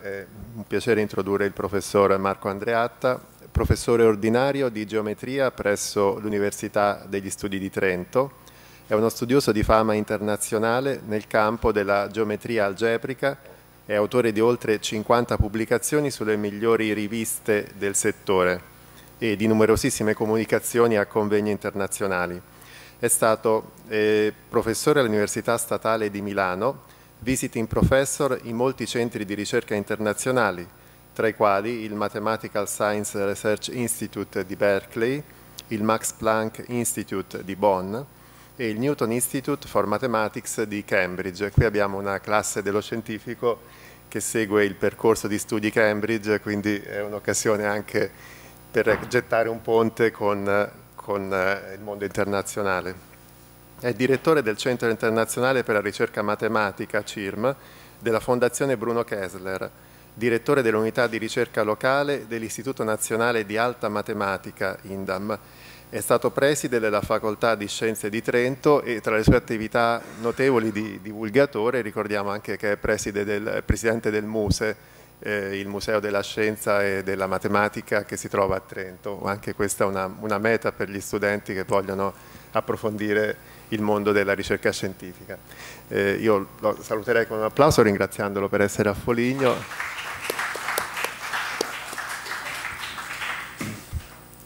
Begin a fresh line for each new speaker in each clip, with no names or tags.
è un piacere introdurre il professor Marco Andreatta, professore ordinario di geometria presso l'Università degli Studi di Trento. È uno studioso di fama internazionale nel campo della geometria algebrica, è autore di oltre 50 pubblicazioni sulle migliori riviste del settore e di numerosissime comunicazioni a convegni internazionali. È stato eh, professore all'Università Statale di Milano, visiting professor in molti centri di ricerca internazionali, tra i quali il Mathematical Science Research Institute di Berkeley, il Max Planck Institute di Bonn e il Newton Institute for Mathematics di Cambridge. Qui abbiamo una classe dello scientifico che segue il percorso di studi Cambridge, quindi è un'occasione anche per gettare un ponte con, con eh, il mondo internazionale. È direttore del Centro Internazionale per la Ricerca Matematica, CIRM, della Fondazione Bruno Kessler, direttore dell'unità di ricerca locale dell'Istituto Nazionale di Alta Matematica, INDAM. È stato preside della Facoltà di Scienze di Trento e tra le sue attività notevoli di divulgatore ricordiamo anche che è preside del, presidente del MUSE, eh, il Museo della Scienza e della Matematica che si trova a Trento. Anche questa è una, una meta per gli studenti che vogliono approfondire il mondo della ricerca scientifica. Eh, io lo saluterei con un applauso ringraziandolo per essere a Foligno.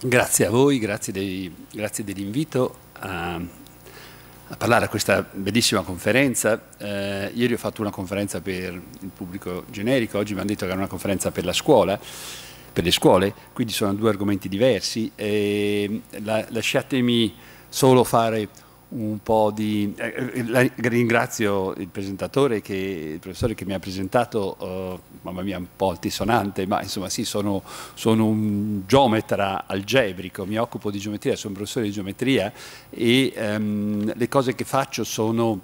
Grazie
a voi, grazie, dei, grazie dell'invito a, a, parlare a questa bellissima conferenza. Eh, ieri ho fatto una conferenza per il pubblico generico, oggi mi hanno detto che era una conferenza per la scuola per le scuole, quindi sono due argomenti diversi. Eh, la, lasciatemi solo fare un po' di... Eh, ringrazio il presentatore, che, il professore che mi ha presentato, eh, mamma mia un po' altisonante, ma insomma sì, sono, sono, un geometra algebrico, mi occupo di geometria, sono professore di geometria e ehm, le cose che faccio sono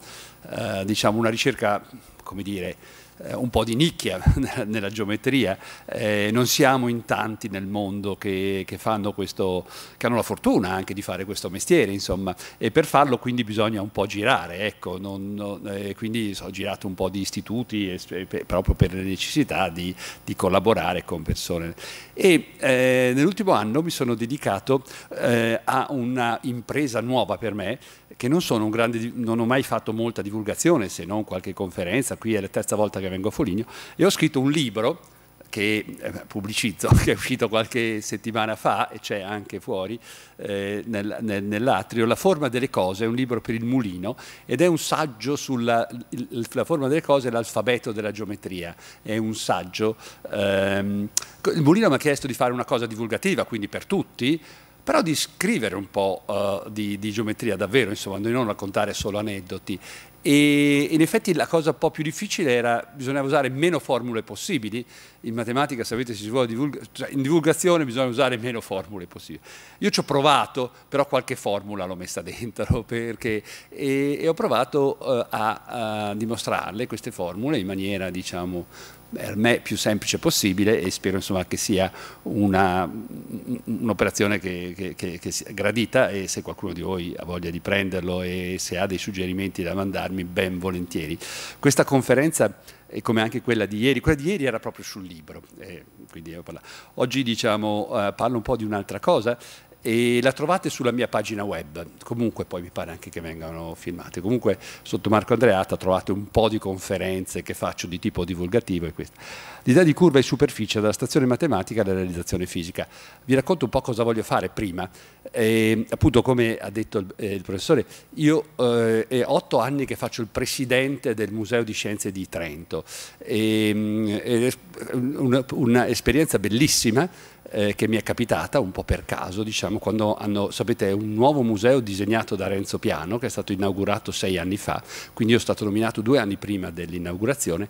eh, diciamo una ricerca, come dire, eh, un po' di nicchia nella geometria, eh, non siamo in tanti nel mondo che, che, questo, che, hanno la fortuna anche di fare questo mestiere, insomma, e per farlo quindi bisogna un po' girare, ecco, non, non, eh, quindi ho girato un po' di istituti e, per, proprio per le necessità di, di collaborare con persone. E eh, nell'ultimo anno mi sono dedicato eh, a una impresa nuova per me, che non, sono un grande, non ho mai fatto molta divulgazione, se non qualche conferenza, qui è la terza volta che che vengo a Foligno, e ho scritto un libro che eh, pubblicizzo, che è uscito qualche settimana fa e c'è anche fuori eh, nel, nel, nell'atrio, La forma delle cose, è un libro per il mulino ed è un saggio sulla forma delle cose, l'alfabeto della geometria, è un saggio. Ehm, il mulino mi ha chiesto di fare una cosa divulgativa, quindi per tutti, però di scrivere un po' uh, di, di, geometria davvero, insomma, di non raccontare solo aneddoti. E in effetti la cosa un po' più difficile era, bisognava usare meno formule possibili, in matematica sapete si vuole divulga cioè, in divulgazione bisogna usare meno formule possibili. Io ci ho provato, però qualche formula l'ho messa dentro perché, e, e ho provato eh, a, a, dimostrarle queste formule in maniera diciamo per me più semplice possibile e spero insomma, che sia un'operazione che, che, che, che, sia gradita e se qualcuno di voi ha voglia di prenderlo e se ha dei suggerimenti da mandarmi ben volentieri. Questa conferenza come anche quella di ieri, quella di ieri era proprio sul libro, eh, quindi io oggi diciamo, eh, parlo un po' di un'altra cosa e la trovate sulla mia pagina web, comunque poi mi pare anche che vengano filmate, comunque sotto Marco Andreata trovate un po' di conferenze che faccio di tipo divulgativo e questo. L'idea di curva e superficie dalla stazione matematica alla realizzazione fisica. Vi racconto un po' cosa voglio fare prima, e, appunto come ha detto il, eh, il professore, io eh, otto anni che faccio il presidente del Museo di Scienze di Trento, e, mm, è un'esperienza bellissima eh, che mi è capitata un po' per caso, diciamo, quando hanno, sapete, è un nuovo museo disegnato da Renzo Piano che è stato inaugurato sei anni fa, quindi io sono stato nominato due anni prima dell'inaugurazione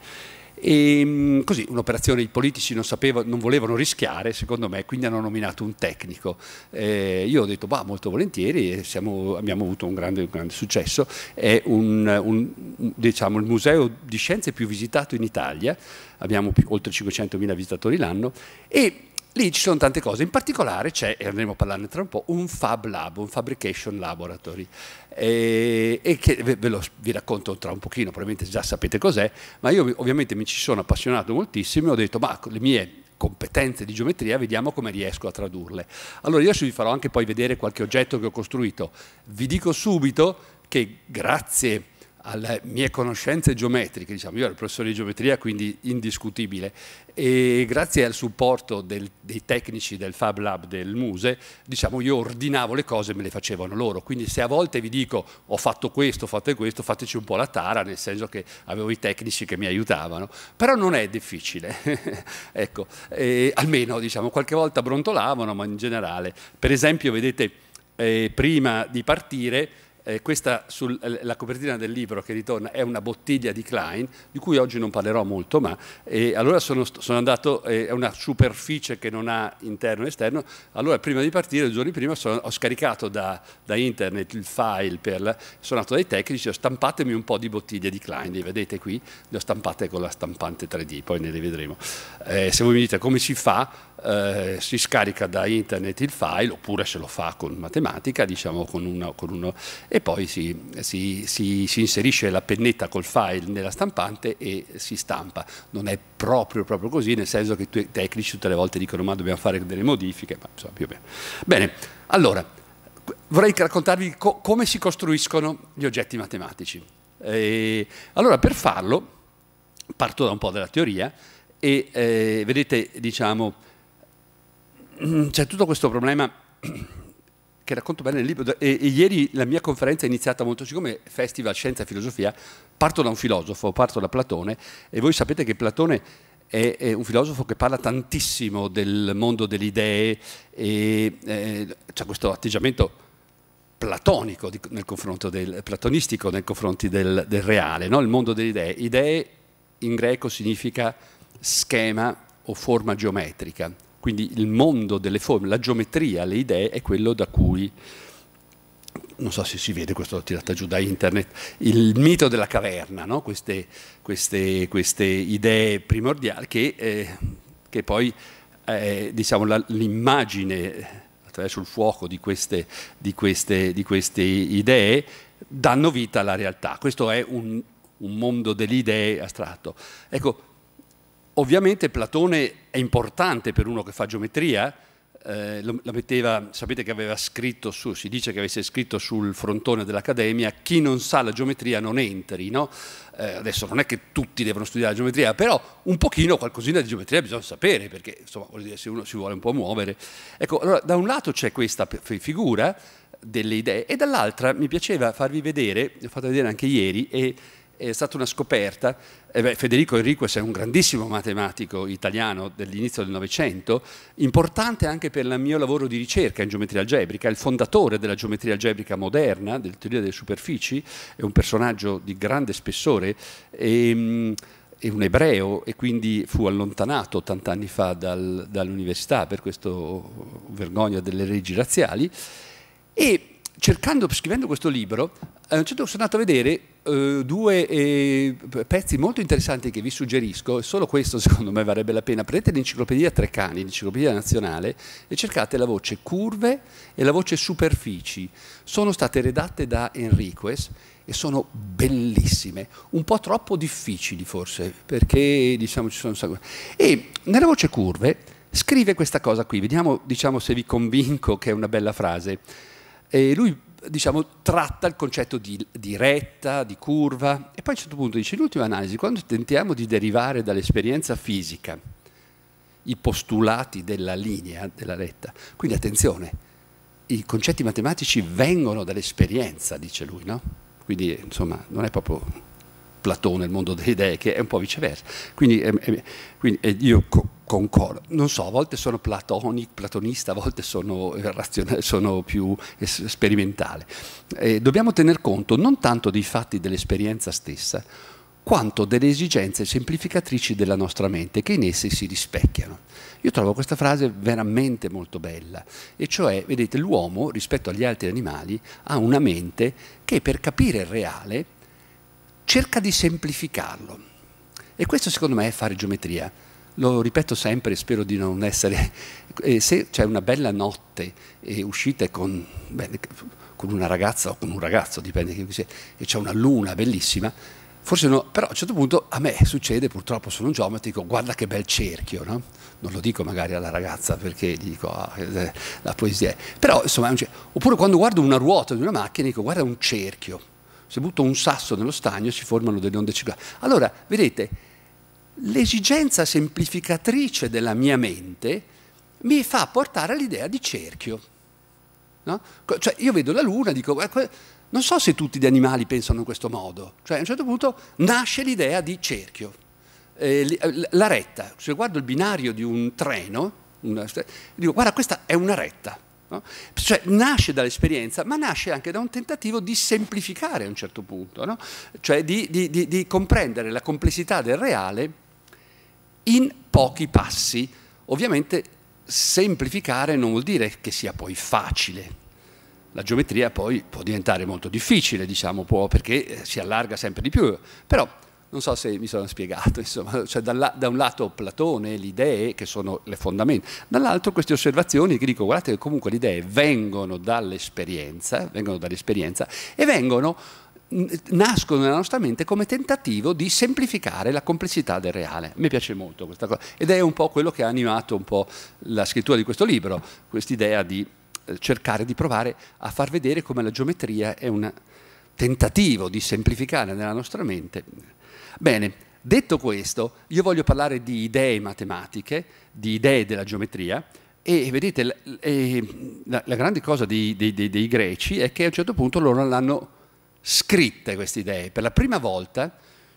e ehm, così un'operazione i politici non, sapevano, non, volevano rischiare, secondo me, quindi hanno nominato un tecnico. Eh, io ho detto, bah, molto volentieri, siamo, abbiamo avuto un grande, un grande successo, è un, un, diciamo, il museo di scienze più visitato in Italia, abbiamo più, oltre 500.000 visitatori l'anno e Lì ci sono tante cose, in particolare c'è, e andremo a parlarne tra un po', un Fab Lab, un Fabrication Laboratory, e, e che ve lo, vi racconto tra un pochino, probabilmente già sapete cos'è, ma io ovviamente mi ci sono appassionato moltissimo e ho detto, ma le mie competenze di geometria, vediamo come riesco a tradurle. Allora io adesso vi farò anche poi vedere qualche oggetto che ho costruito. Vi dico subito che grazie alle mie conoscenze geometriche, diciamo, io ero professore di geometria, quindi indiscutibile, e grazie al supporto del, dei tecnici del Fab Lab del Muse, diciamo, io ordinavo le cose e me le facevano loro, quindi se a volte vi dico ho fatto questo, fate questo, fateci un po' la tara, nel senso che avevo i tecnici che mi aiutavano, però non è difficile, ecco, e, almeno diciamo, qualche volta brontolavano, ma in generale, per esempio vedete eh, prima di partire, eh, questa sulla eh, copertina del libro che ritorna è una bottiglia di Klein, di cui oggi non parlerò molto, ma eh, allora sono, sono andato, eh, è una superficie che non ha interno e esterno, allora prima di partire, i giorni prima, sono, ho scaricato da, da, internet il file, per sono andato dai tecnici, ho stampatemi un po' di bottiglie di Klein, le vedete qui, le ho stampate con la stampante 3D, poi ne rivedremo. Eh, se voi mi dite come si fa, eh, si scarica da internet il file, oppure se lo fa con matematica, diciamo con uno, con uno e poi si, si, si, si, inserisce la pennetta col file nella stampante e si stampa. Non è proprio, proprio così, nel senso che i tecnici tutte le volte dicono ma dobbiamo fare delle modifiche, ma insomma più o meno. Bene, allora, vorrei raccontarvi co come si costruiscono gli oggetti matematici. E, allora, per farlo, parto da un po' della teoria e eh, vedete, diciamo, Mm, c'è tutto questo problema che racconto bene nel libro e, e, ieri la mia conferenza è iniziata molto, siccome Festival Scienza e Filosofia, parto da un filosofo, parto da Platone e voi sapete che Platone è, è un filosofo che parla tantissimo del mondo delle idee e eh, c'è questo atteggiamento platonico nel confronto del, platonistico nei confronti del, del reale, no? il mondo delle idee. Idee in greco significa schema o forma geometrica. Quindi il mondo delle forme, la geometria, le idee è quello da cui non so se si vede, questo l'ho tirata giù da internet, il mito della caverna, no? queste, queste, queste, idee primordiali che, eh, che poi eh, diciamo, l'immagine attraverso il fuoco di queste, di, di queste, idee danno vita alla realtà. Questo è un, un mondo delle idee astratto. Ecco, Ovviamente Platone è importante per uno che fa geometria, eh, lo, metteva, sapete che aveva scritto su, si dice che avesse scritto sul frontone dell'Accademia, chi non sa la geometria non entri, no? eh, adesso non è che tutti devono studiare la geometria, però un pochino qualcosina di geometria bisogna sapere, perché insomma, dire, se uno si vuole un po' muovere. Ecco, allora da un lato c'è questa figura delle idee e dall'altra mi piaceva farvi vedere, l'ho fatto vedere anche ieri, e è stata una scoperta. Eh beh, Federico Enriquez è un grandissimo matematico italiano dell'inizio del Novecento, importante anche per il mio lavoro di ricerca in geometria algebrica, è il fondatore della geometria algebrica moderna, del teoria delle superfici, è un personaggio di grande spessore. E, ehm, è un ebreo e quindi fu allontanato 80 anni fa dal, dall'università per questa vergogna delle leggi razziali e cercando, scrivendo questo libro, eh, certo sono andato a vedere eh, due eh, pezzi molto interessanti che vi suggerisco, solo questo secondo me varrebbe la pena. Prendete l'enciclopedia Trecani, l'enciclopedia nazionale, e cercate la voce curve e la voce superfici. Sono state redatte da Enriquez e sono bellissime, un po' troppo difficili forse, perché diciamo ci sono... E nella voce curve scrive questa cosa qui, vediamo diciamo, se vi convinco che è una bella frase. E lui diciamo, tratta il concetto di, di, retta, di curva, e poi a un certo punto dice, in ultima analisi, quando tentiamo di derivare dall'esperienza fisica i postulati della linea, della retta, quindi attenzione, i concetti matematici vengono dall'esperienza, dice lui, no? Quindi, insomma, non è proprio Platone il mondo delle idee, che è un po' viceversa. Quindi, eh, quindi eh, io co concordo, non so, a volte sono platonic, platonista, a volte sono, sono più sperimentale. Eh, dobbiamo tener conto non tanto dei fatti dell'esperienza stessa, quanto delle esigenze semplificatrici della nostra mente che in esse si rispecchiano. Io trovo questa frase veramente molto bella, e cioè, vedete, l'uomo rispetto agli altri animali ha una mente che per capire il reale cerca di semplificarlo. E questo secondo me è fare geometria lo ripeto sempre, spero di non essere, eh, se c'è una bella notte e uscite con, beh, con, una ragazza o con un ragazzo, dipende chi sia, e c'è una luna bellissima, forse no, però a un certo punto a me succede, purtroppo sono un geometra, dico guarda che bel cerchio, no? non lo dico magari alla ragazza perché gli dico ah, eh, eh, la poesia però insomma, cioè, oppure quando guardo una ruota di una macchina dico guarda un cerchio, se butto un sasso nello stagno si formano delle onde circolari. Allora, vedete, l'esigenza semplificatrice della mia mente mi fa portare all'idea di cerchio. No? Cioè, io vedo la luna e dico, non so se tutti gli animali pensano in questo modo, cioè a un certo punto nasce l'idea di cerchio. Eh, eh la retta, se guardo il binario di un treno, una, dico guarda questa è una retta, No? Cioè, nasce dall'esperienza, ma nasce anche da un tentativo di semplificare a un certo punto, no? cioè di, di, di, di comprendere la complessità del reale in pochi passi. Ovviamente semplificare non vuol dire che sia poi facile. La geometria poi può diventare molto difficile, diciamo, può, perché eh, si allarga sempre di più. Però non so se mi sono spiegato, insomma, cioè da, da un lato Platone, le idee che sono le fondamenta, dall'altro queste osservazioni che dico guardate che comunque le idee vengono dall'esperienza, vengono dall'esperienza e vengono nascono nella nostra mente come tentativo di semplificare la complessità del reale. Mi piace molto questa cosa ed è un po' quello che ha animato un po' la scrittura di questo libro, quest'idea di eh, cercare di provare a far vedere come la geometria è un tentativo di semplificare nella nostra mente. Bene, detto questo, io voglio parlare di idee matematiche, di idee della geometria, e vedete, la, grande cosa dei, dei, dei, dei greci è che a un certo punto loro l'hanno scritte queste idee. Per la prima volta,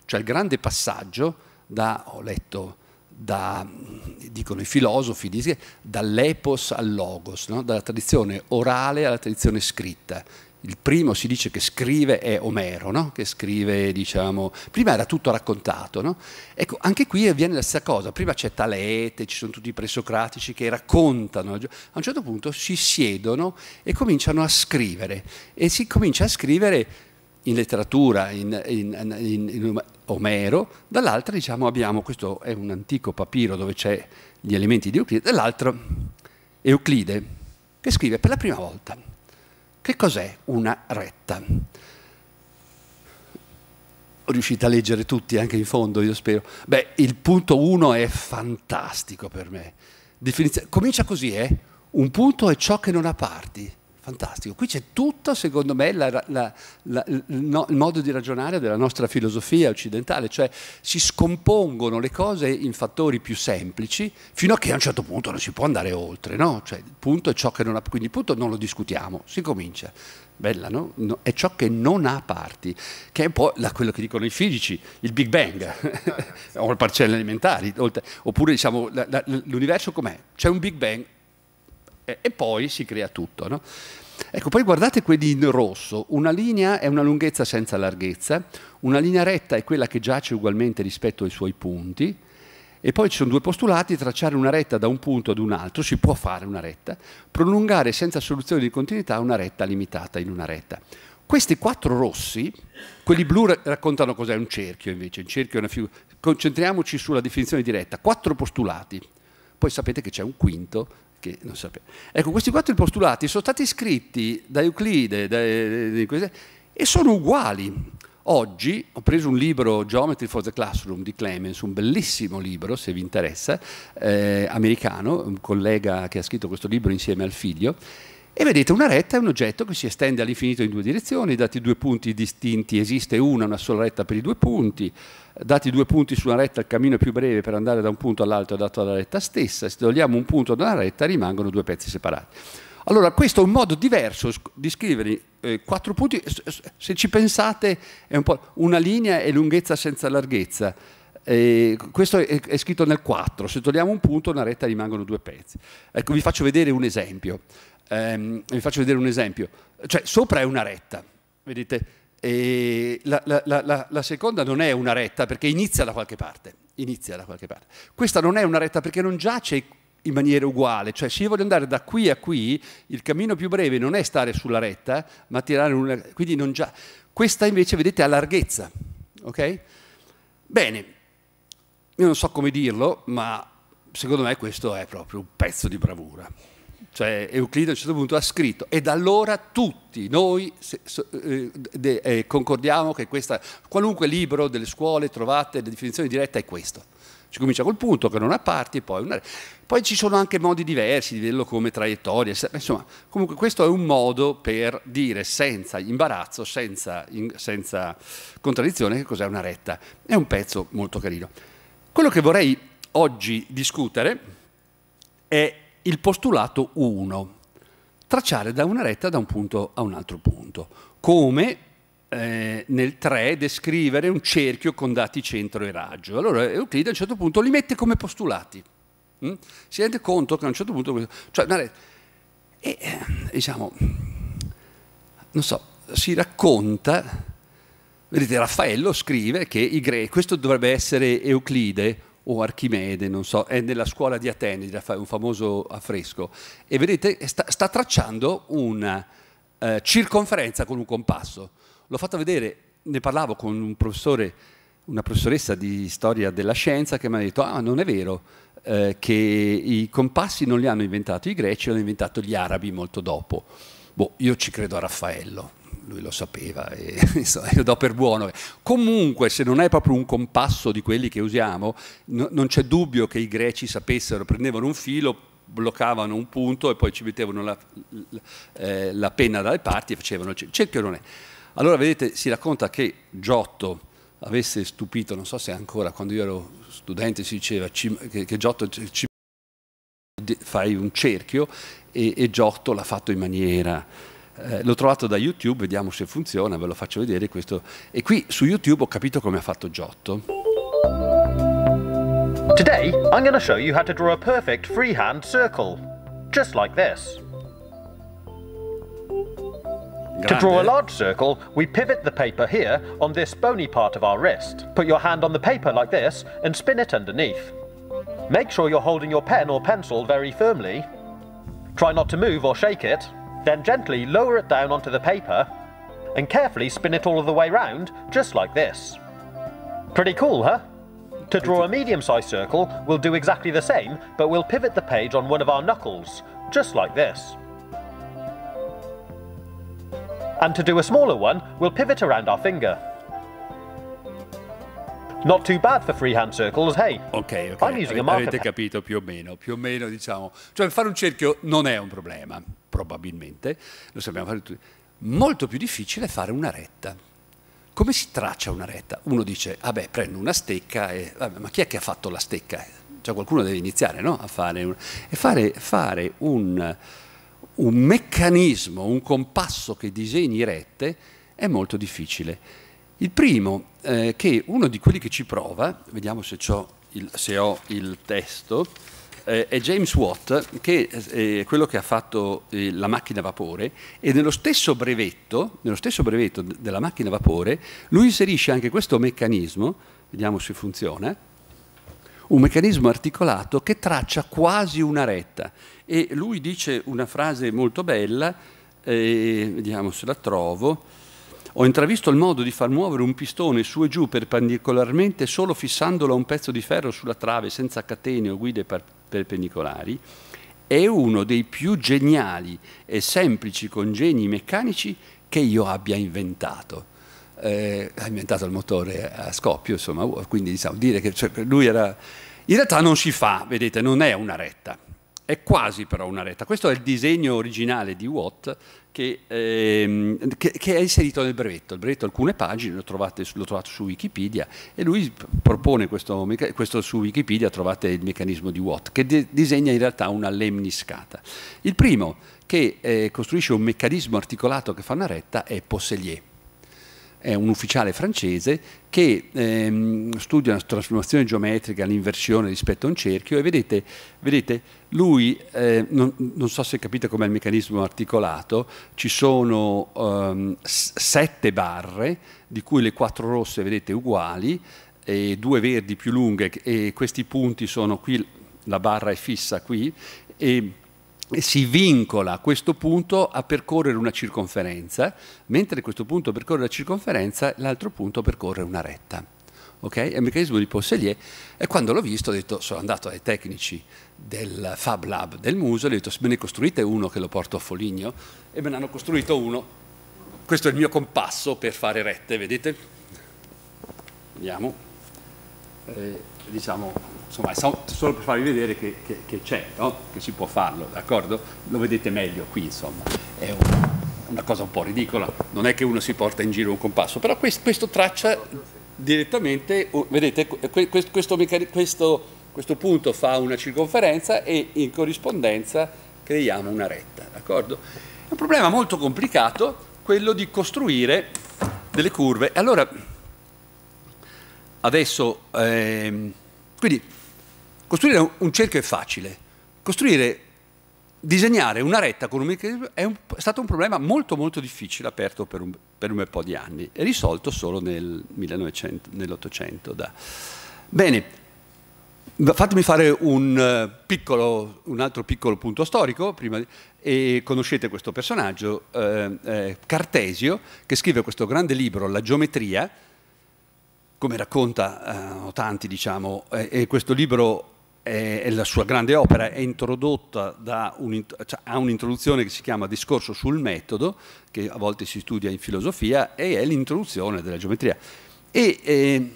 cioè il grande passaggio da, ho letto, da, dicono i filosofi, dall'epos al logos, no? dalla tradizione orale alla tradizione scritta. Il primo si dice che scrive è Omero, no? che scrive, diciamo, prima era tutto raccontato, no? Ecco, anche qui avviene la stessa cosa, prima c'è Talete, ci sono tutti i presocratici che raccontano, a un certo punto si siedono e cominciano a scrivere e si comincia a scrivere in letteratura, in, in, in, in Omero, dall'altra diciamo, abbiamo, questo è un antico papiro dove c'è gli elementi di Euclide, dall'altro Euclide che scrive per la prima volta che cos'è una retta. Riuscite a leggere tutti anche in fondo, io spero. Beh, il punto 1 è fantastico per me. Definizio- comincia così, eh? Un punto è ciò che non ha parti Fantastico, qui c'è tutto secondo me la, la, la, no, il modo di ragionare della nostra filosofia occidentale, cioè si scompongono le cose in fattori più semplici fino a che a un certo punto non si può andare oltre, no? cioè, il punto è ciò che non ha, quindi il punto non lo discutiamo, si comincia, bella, no? no? è ciò che non ha parti, che è un po' la, quello che dicono i fisici, il Big Bang, o le parcelle elementari, oppure diciamo l'universo com'è? C'è un Big Bang, eh, e poi si crea tutto. No? Ecco, poi guardate quelli in rosso, una linea è una lunghezza senza larghezza, una linea retta è quella che giace ugualmente rispetto ai suoi punti, e poi ci sono due postulati, tracciare una retta da un punto ad un altro, si può fare una retta, prolungare senza soluzione di continuità una retta limitata in una retta. Questi quattro rossi, quelli blu raccontano cos'è un cerchio invece, un cerchio è una figura. Concentriamoci sulla definizione di retta, quattro postulati, poi sapete che c'è un quinto che non sapeva. Ecco, questi quattro postulati sono stati scritti da Euclide da, eh, e sono uguali. Oggi ho preso un libro Geometry for the Classroom di Clemens, un bellissimo libro se vi interessa, eh, americano, un collega che ha scritto questo libro insieme al figlio, e vedete, una retta è un oggetto che si estende all'infinito in due direzioni, dati due punti distinti esiste una, una sola retta per i due punti, dati due punti su una retta il cammino più breve per andare da un punto all'altro è dato dalla retta stessa, se togliamo un punto da una retta rimangono due pezzi separati. Allora, questo è un modo diverso di scrivere eh, quattro punti, se ci pensate è un po' una linea e lunghezza senza larghezza, eh, questo è, è, scritto nel 4, se togliamo un punto una retta rimangono due pezzi. Ecco, vi faccio vedere un esempio. Ehm, vi faccio vedere un esempio. Cioè, sopra è una retta, vedete? La, la, la, la, seconda non è una retta perché inizia da qualche parte. Inizia da qualche parte. Questa non è una retta perché non giace in maniera uguale, cioè se io voglio andare da qui a qui, il cammino più breve non è stare sulla retta, ma tirare una... quindi non già. Questa invece, vedete, ha larghezza, ok? Bene, io non so come dirlo, ma secondo me questo è proprio un pezzo di bravura cioè Euclide a un certo punto ha scritto e da allora tutti noi eh, eh, concordiamo che questa, qualunque libro delle scuole trovate, la definizione diretta è questo. Si comincia col punto che non ha parti, poi, una... poi ci sono anche modi diversi di vederlo come traiettoria, insomma, comunque questo è un modo per dire senza imbarazzo, senza, in, senza contraddizione che cos'è una retta. È un pezzo molto carino. Quello che vorrei oggi discutere è il postulato 1, tracciare da una retta da un punto a un altro punto, come eh, nel 3 descrivere un cerchio con dati centro e raggio. Allora Euclide a un certo punto li mette come postulati. Mm? Si rende conto che a un certo punto... Cioè, retta, e eh, diciamo, non so, si racconta, vedete Raffaello scrive che i greci, questo dovrebbe essere Euclide, o Archimede, non so, è nella scuola di Atene, un famoso affresco, e vedete sta, sta tracciando una eh, circonferenza con un compasso. L'ho fatto vedere, ne parlavo con un professore, una professoressa di storia della scienza che mi ha detto, ah non è vero, eh, che i compassi non li hanno inventati i greci, li hanno inventati gli arabi molto dopo. Boh, io ci credo a Raffaello, lui lo sapeva e lo io do per buono. Comunque, se non è proprio un compasso di quelli che usiamo, no, non c'è dubbio che i greci sapessero, prendevano un filo, bloccavano un punto e poi ci mettevano la, la, eh, la penna dalle parti e facevano il cerchio non è. Allora, vedete, si racconta che Giotto avesse stupito, non so se ancora quando io ero studente si diceva che, che Giotto ci fai un cerchio e, e Giotto l'ha fatto in maniera eh, l'ho trovato da YouTube, vediamo se funziona, ve lo faccio vedere questo. E qui su YouTube ho capito come ha fatto Giotto. Today I'm going to show you how to draw a perfect freehand circle, just like this. Grande. To draw a large circle, we pivot the paper here on this bony part
of our wrist. Put your hand on the paper like this and spin it underneath. Make sure you're holding your pen or pencil very firmly. Try not to move or shake it. Then gently lower it down onto the paper and carefully spin it all the way round, just like this. Pretty cool, huh? To draw a medium-sized circle, we'll do exactly the same,
but we'll pivot the page on one of our knuckles, just like this. And to do a smaller one, we'll pivot around our finger. Not too bad for freehand circles, hey. Ok, ok. I'm using a avete capito più o meno, più o meno diciamo. Cioè fare un cerchio non è un problema, probabilmente, lo sappiamo fare tutti. Molto più difficile è fare una retta. Come si traccia una retta? Uno dice, vabbè, prendo una stecca e... Vabbè, ma chi è che ha fatto la stecca? Cioè qualcuno deve iniziare, no? A fare... Un, e fare, fare un, un meccanismo, un compasso che disegni rette è molto difficile. Il primo eh, che uno di quelli che ci prova, vediamo se, il, se ho il testo, eh, è James Watt, che è quello che ha fatto eh, la macchina a vapore, e nello stesso, brevetto, nello stesso brevetto della macchina a vapore lui inserisce anche questo meccanismo, vediamo se funziona, un meccanismo articolato che traccia quasi una retta. E lui dice una frase molto bella, eh, vediamo se la trovo, ho intravisto il modo di far muovere un pistone su e giù perpendicolarmente solo fissandolo a un pezzo di ferro sulla trave senza catene o guide per perpendicolari. È uno dei più geniali e semplici congegni meccanici che io abbia inventato. Eh, ha inventato il motore a scoppio, insomma, oh, quindi diciamo, dire che cioè, lui era... In realtà non si fa, vedete, non è una retta, è quasi però una retta. Questo è il disegno originale di Watt che, ehm, che, che, è inserito nel brevetto. Il brevetto alcune pagine, l'ho trovato su Wikipedia e lui propone questo, questo, su Wikipedia, trovate il meccanismo di Watt, che de, disegna in realtà una lemniscata. Il primo che eh, costruisce un meccanismo articolato che fa una retta è Posselier è un ufficiale francese che ehm, studia la trasformazione geometrica, l'inversione rispetto a un cerchio e vedete, vedete lui, eh, non, non, so se capite com'è il meccanismo articolato, ci sono ehm, sette barre, di cui le quattro rosse vedete uguali, e due verdi più lunghe e questi punti sono qui, la barra è fissa qui e si vincola a questo punto a percorrere una circonferenza, mentre questo punto percorre la circonferenza, l'altro punto percorre una retta. Okay? È il meccanismo di Poisselier e quando l'ho visto ho detto, sono andato ai tecnici del Fab Lab del Museo, gli ho detto me ne costruite uno che lo porto a Foligno e me ne hanno costruito uno. Questo è il mio compasso per fare rette, vedete? Vediamo eh, diciamo, insomma, solo per farvi vedere che, c'è, no? che si può farlo, d'accordo? Lo vedete meglio qui, insomma, è un, una cosa un po' ridicola, non è che uno si porta in giro un compasso, però questo, questo traccia direttamente, vedete, questo, questo, questo punto fa una circonferenza e in corrispondenza creiamo una retta, d'accordo? È un problema molto complicato quello di costruire delle curve. Allora, Adesso, ehm, quindi, costruire un cerchio è facile, costruire, disegnare una retta con un meccanismo è, un, è stato un problema molto molto difficile, aperto per un, per un po' di anni e risolto solo nel 1900, nell'Ottocento. Bene, fatemi fare un, piccolo, un, altro piccolo punto storico, prima e conoscete questo personaggio, eh, eh, Cartesio, che scrive questo grande libro, La geometria, come racconta eh, tanti, diciamo, eh, e questo libro è, la sua grande opera è introdotta da un, cioè, ha un'introduzione che si chiama Discorso sul metodo, che a volte si studia in filosofia, e è l'introduzione della geometria. E eh,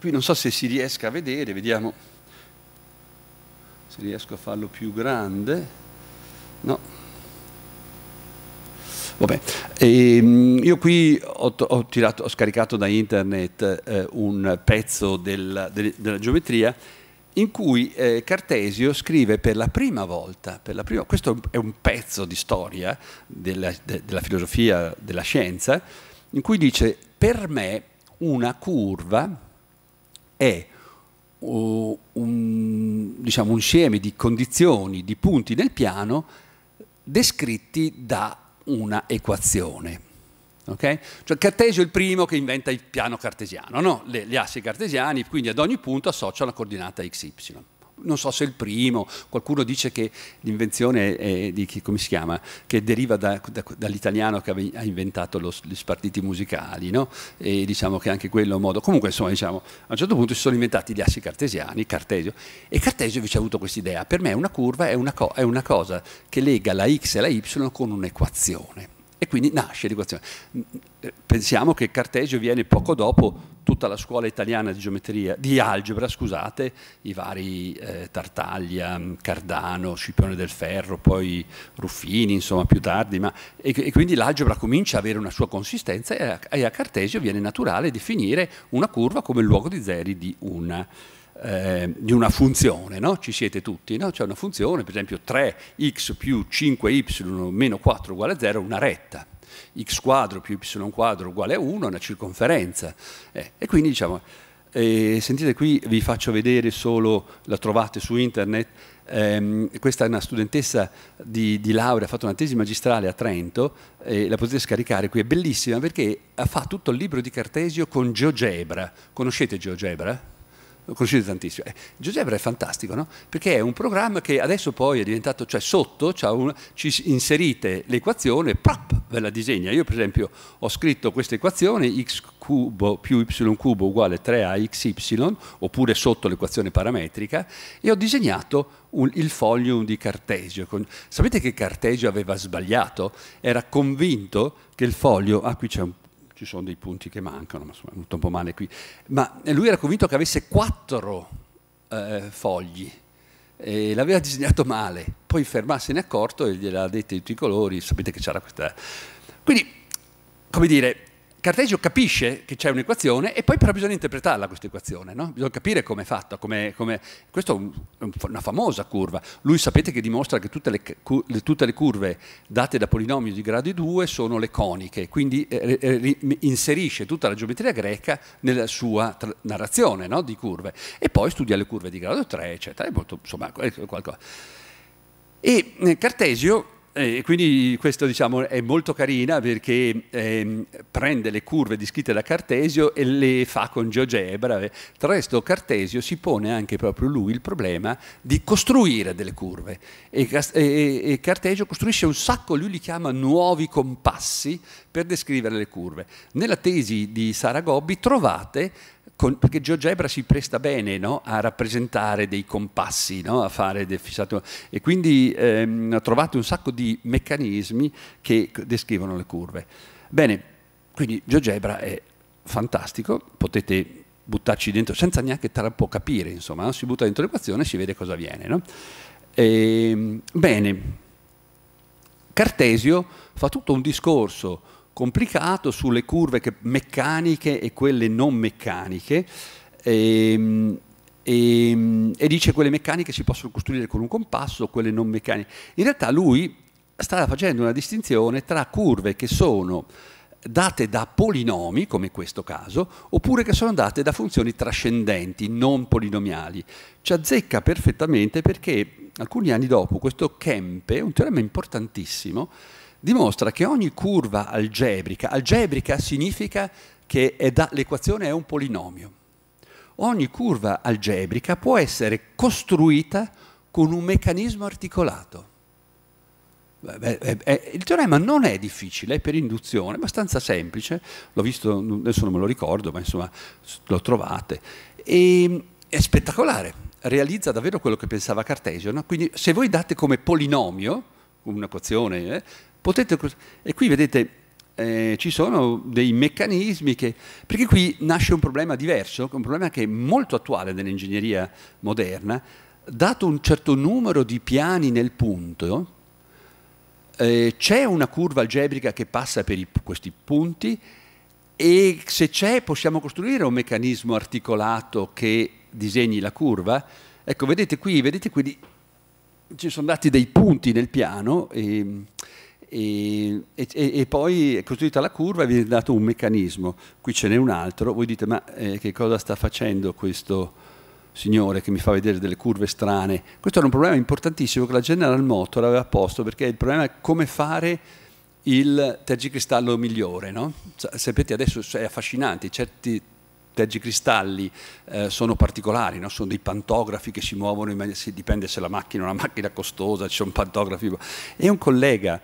qui non so se si riesca a vedere, vediamo se riesco a farlo più grande. No, e, ehm, io qui ho, ho, tirato, ho, scaricato da internet eh, un pezzo del, del, della geometria in cui eh, Cartesio scrive per la prima volta, la prima, questo è un pezzo di storia della, de, della filosofia, della scienza, in cui dice per me una curva è un, diciamo, un insieme di condizioni, di punti nel piano descritti da una equazione. Okay? Cioè Cartesio è il primo che inventa il piano cartesiano, no? Le, gli assi cartesiani, quindi ad ogni punto associa la coordinata xy non so se il primo, qualcuno dice che l'invenzione è di chi, come si chiama, che deriva da, da, dall'italiano che ha inventato lo, gli spartiti musicali, no? e diciamo che anche quello è un modo, comunque insomma diciamo, a un certo punto si sono inventati gli assi cartesiani, Cartesio, e Cartesio invece ha avuto questa idea, per me una curva è una, co- è una cosa che lega la x e la y con un'equazione. E quindi nasce l'equazione. Pensiamo che Cartesio viene poco dopo tutta la scuola italiana di, geometria, di algebra, scusate, i vari eh, Tartaglia, Cardano, Scipione del Ferro, poi Ruffini, insomma più tardi, ma, e, e, quindi l'algebra comincia ad avere una sua consistenza e a, e a Cartesio viene naturale definire una curva come il luogo di zeri di una eh, di una funzione, no? ci siete tutti, no? c'è una funzione, per esempio 3x più 5y meno 4 uguale a 0 è una retta, x quadro più y quadro uguale a 1 è una circonferenza. Eh, e quindi diciamo, eh, sentite qui, vi faccio vedere solo, la trovate su internet, ehm, questa è una studentessa di, di, laurea, ha fatto una tesi magistrale a Trento, eh, la potete scaricare qui, è bellissima perché fa tutto il libro di Cartesio con GeoGebra. Conoscete GeoGebra? l'ho tantissimo. Eh, Giuseppe è fantastico, no? Perché è un programma che adesso poi è diventato, cioè sotto un, ci inserite l'equazione e ve la disegna. Io per esempio ho scritto questa equazione x cubo più y cubo uguale 3axy, oppure sotto l'equazione parametrica, e ho disegnato un, il foglium di Cartesio. Con, sapete che Cartesio aveva sbagliato? Era convinto che il foglio, ah qui c'è un ci sono dei punti che mancano, ma sono venuto un po' male qui. Ma lui era convinto che avesse quattro eh, fogli e l'aveva disegnato male, poi Fermat se ne è accorto e gliel'ha detto di tutti i colori, sapete che c'era questa... Quindi, come dire, Cartesio capisce che c'è un'equazione e poi però bisogna interpretarla questa equazione, no? bisogna capire come è fatta, questa è un, una famosa curva, lui sapete che dimostra che tutte le, tutte le, curve date da polinomi di grado 2 sono le coniche, quindi eh, eh inserisce tutta la geometria greca nella sua narrazione no? di curve e poi studia le curve di grado 3 eccetera, molto, insomma qualcosa. E eh, Cartesio eh, e quindi questo diciamo, è molto carina perché ehm, prende le curve descritte da Cartesio e le fa con GeoGebra. Tra l'altro Cartesio si pone anche proprio lui il problema di costruire delle curve e, e, e Cartesio costruisce un sacco, lui li chiama nuovi compassi per descrivere le curve. Nella tesi di Sara Gobbi trovate con, perché Giorgio Ebra si presta bene no? a rappresentare dei compassi, no? a fare del fissato e quindi ehm, ha un sacco di meccanismi che descrivono le curve. Bene, quindi Giorgio Ebra è fantastico, potete buttarci dentro senza neanche troppo capire, insomma, no? si butta dentro l'equazione e si vede cosa viene. E, ehm, bene, Cartesio fa tutto un discorso complicato sulle curve meccaniche e quelle non meccaniche. E, ehm, e, ehm, e, dice quelle meccaniche si possono costruire con un compasso, quelle non meccaniche. In realtà lui sta facendo una distinzione tra curve che sono date da polinomi, come in questo caso, oppure che sono date da funzioni trascendenti, non polinomiali. Ci azzecca perfettamente perché alcuni anni dopo questo Kempe, un teorema importantissimo, dimostra che ogni curva algebrica, algebrica significa che da, l'equazione è un polinomio, ogni curva algebrica può essere costruita con un meccanismo articolato. Eh, il teorema non è difficile, è per induzione, è abbastanza semplice, l'ho visto, adesso non me lo ricordo, ma insomma lo trovate. E, ehm, è spettacolare, realizza davvero quello che pensava Cartesio. No? Quindi se voi date come polinomio un'equazione, eh, Potete, e qui vedete eh, ci sono dei meccanismi che... Perché qui nasce un problema diverso, un problema che è molto attuale nell'ingegneria moderna. Dato un certo numero di piani nel punto, eh, c'è una curva algebrica che passa per i, questi punti e se c'è possiamo costruire un meccanismo articolato che disegni la curva. Ecco, vedete qui, vedete qui, ci sono dati dei punti nel piano. E, ehm, e, e, e, poi è costruita la curva e viene dato un meccanismo. Qui ce n'è un altro, voi dite ma eh, che cosa sta facendo questo signore che mi fa vedere delle curve strane? Questo era un problema importantissimo che la General Motor aveva posto perché il problema è come fare il tergicristallo migliore. No? Sapete adesso è affascinante, certi tergicristalli eh, sono particolari, no? sono dei pantografi che si muovono, in maniera, dipende se la macchina è una macchina costosa, ci sono pantografi. E un collega,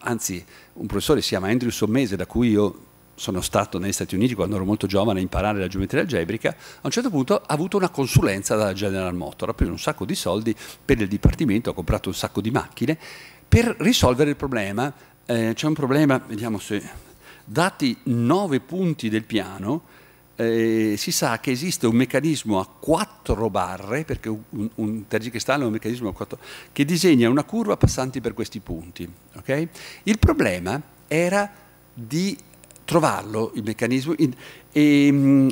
anzi un professore si chiama Andrew Sommese, da cui io sono stato negli Stati Uniti quando ero molto giovane a imparare la geometria algebrica, a un certo punto ha avuto una consulenza dalla General Motors, ha preso un sacco di soldi per il dipartimento, ha comprato un sacco di macchine per risolvere il problema. Eh, c'è un problema, vediamo se dati 9 punti del piano, eh, si sa che esiste un meccanismo a quattro barre, perché un, un tergicristallo è un meccanismo a quattro, che disegna una curva passanti per questi punti. Okay? Il problema era di trovarlo, il meccanismo, in, e, ehm,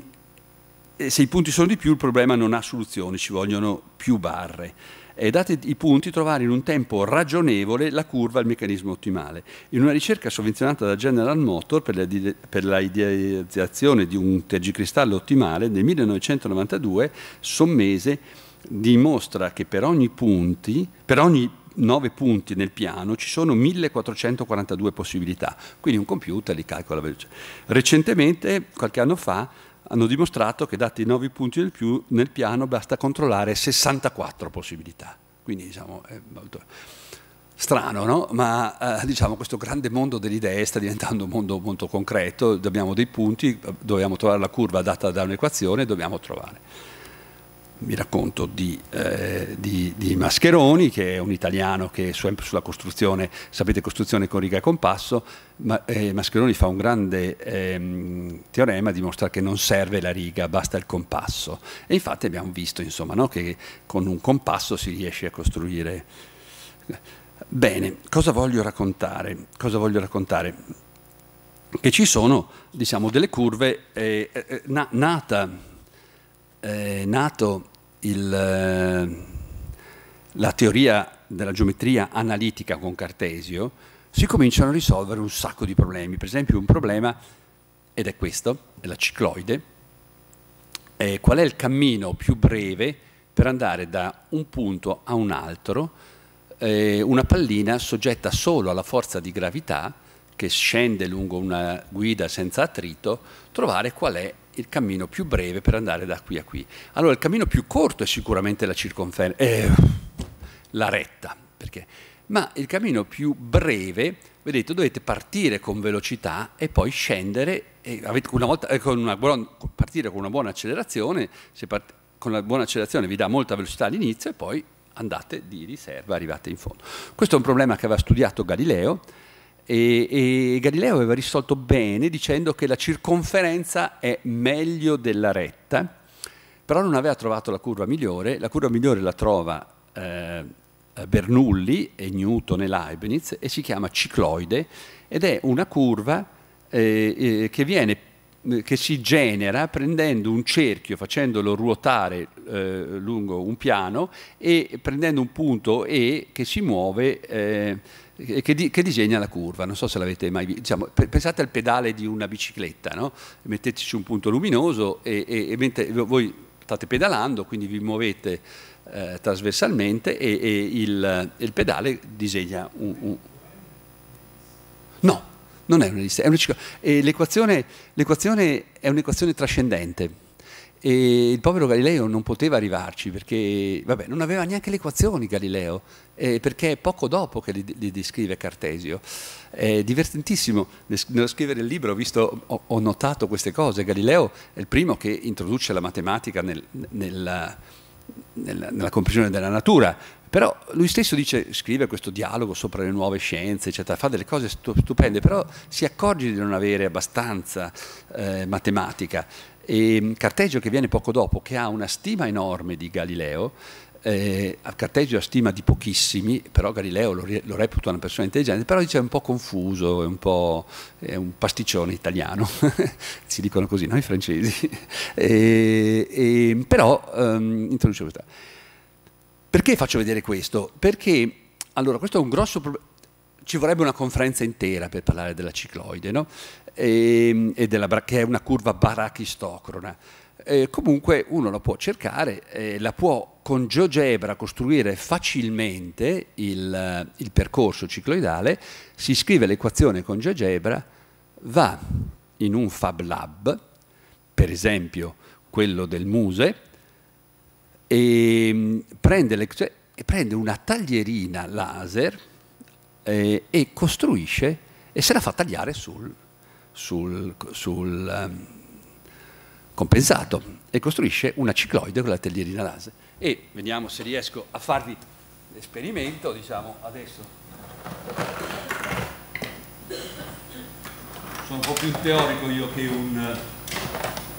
e eh, se i punti sono di più il problema non ha soluzione, ci vogliono più barre e dati i punti trovare in un tempo ragionevole la curva e il meccanismo ottimale. In una ricerca sovvenzionata da General Motor per l'idealizzazione di un tergicristallo ottimale nel 1992 Sommese dimostra che per ogni, punti, per ogni 9 punti nel piano ci sono 1442 possibilità, quindi un computer li calcola la velocità. Recentemente, qualche anno fa, hanno dimostrato che dati 9 punti del più nel piano basta controllare 64 possibilità. Quindi diciamo è molto strano, no? ma eh, diciamo, questo grande mondo delle idee sta diventando un mondo molto concreto, abbiamo dei punti, eh, dobbiamo trovare la curva data da un'equazione e dobbiamo trovare vi racconto di, eh, di, di, Mascheroni, che è un italiano che sempre sulla costruzione, sapete, costruzione con riga e compasso, ma, eh, Mascheroni fa un grande eh, teorema, dimostra che non serve la riga, basta il compasso. E infatti abbiamo visto insomma, no, che con un compasso si riesce a costruire. Bene, cosa voglio raccontare? Cosa voglio raccontare? Che ci sono diciamo, delle curve, eh, eh, eh, nata è nato il, eh, la teoria della geometria analitica con Cartesio, si cominciano a risolvere un sacco di problemi. Per esempio un problema, ed è questo, è la cicloide, è qual è il cammino più breve per andare da un punto a un altro, eh, una pallina soggetta solo alla forza di gravità che scende lungo una guida senza attrito, trovare qual è il cammino più breve per andare da qui a qui. Allora il cammino più corto è sicuramente la circonferenza, eh, la retta, perché? ma il cammino più breve, vedete, dovete partire con velocità e poi scendere, e una volta, eh, con una buona, partire con una buona accelerazione, se part- con la buona accelerazione vi dà molta velocità all'inizio e poi andate di riserva, arrivate in fondo. Questo è un problema che aveva studiato Galileo, e, e, Galileo aveva risolto bene dicendo che la circonferenza è meglio della retta, però non aveva trovato la curva migliore, la curva migliore la trova eh, Bernoulli e Newton e Leibniz e si chiama cicloide ed è una curva eh, eh, che, viene, che si genera prendendo un cerchio, facendolo ruotare eh, lungo un piano e prendendo un punto E che si muove eh, che, di, che, disegna la curva, non so se l'avete mai visto, diciamo, pensate al pedale di una bicicletta, no? metteteci un punto luminoso e, e, e mentre voi state pedalando, quindi vi muovete eh, trasversalmente e, e il, il, pedale disegna un, un... No, non è una lista, è una... l'equazione, l'equazione è un'equazione trascendente e il povero Galileo non poteva arrivarci perché vabbè, non aveva neanche le equazioni Galileo, eh, perché è poco dopo che li, descrive Cartesio. È divertentissimo, nello scrivere il libro ho, visto, ho, ho, notato queste cose. Galileo è il primo che introduce la matematica nel, nella, nella, nella comprensione della natura, però lui stesso dice, scrive questo dialogo sopra le nuove scienze, eccetera, fa delle cose stupende, però si accorge di non avere abbastanza eh, matematica e ehm, Cartegio che viene poco dopo, che ha una stima enorme di Galileo, eh, Carteggio ha stima di pochissimi, però Galileo lo, lo, reputa una persona intelligente, però dice è un po' confuso, è un, po', è un pasticcione italiano, si dicono così noi francesi, e, e, però um, introduce questa. Perché faccio vedere questo? Perché, allora, questo è un grosso problema, ci vorrebbe una conferenza intera per parlare della cicloide, no? e, ehm, e della, che è una curva barachistocrona. Eh, comunque uno la può cercare, eh, la può con GeoGebra costruire facilmente il, eh, il percorso cicloidale, si scrive l'equazione con GeoGebra, va in un Fab Lab, per esempio quello del Muse, e ehm, prende, le, cioè, e prende una taglierina laser eh, e costruisce e se la fa tagliare sul sul, sul um, compensato e costruisce una cicloide con la tellierina laser. E vediamo se riesco a farvi l'esperimento, diciamo, adesso. Sono un po' più teorico io che un...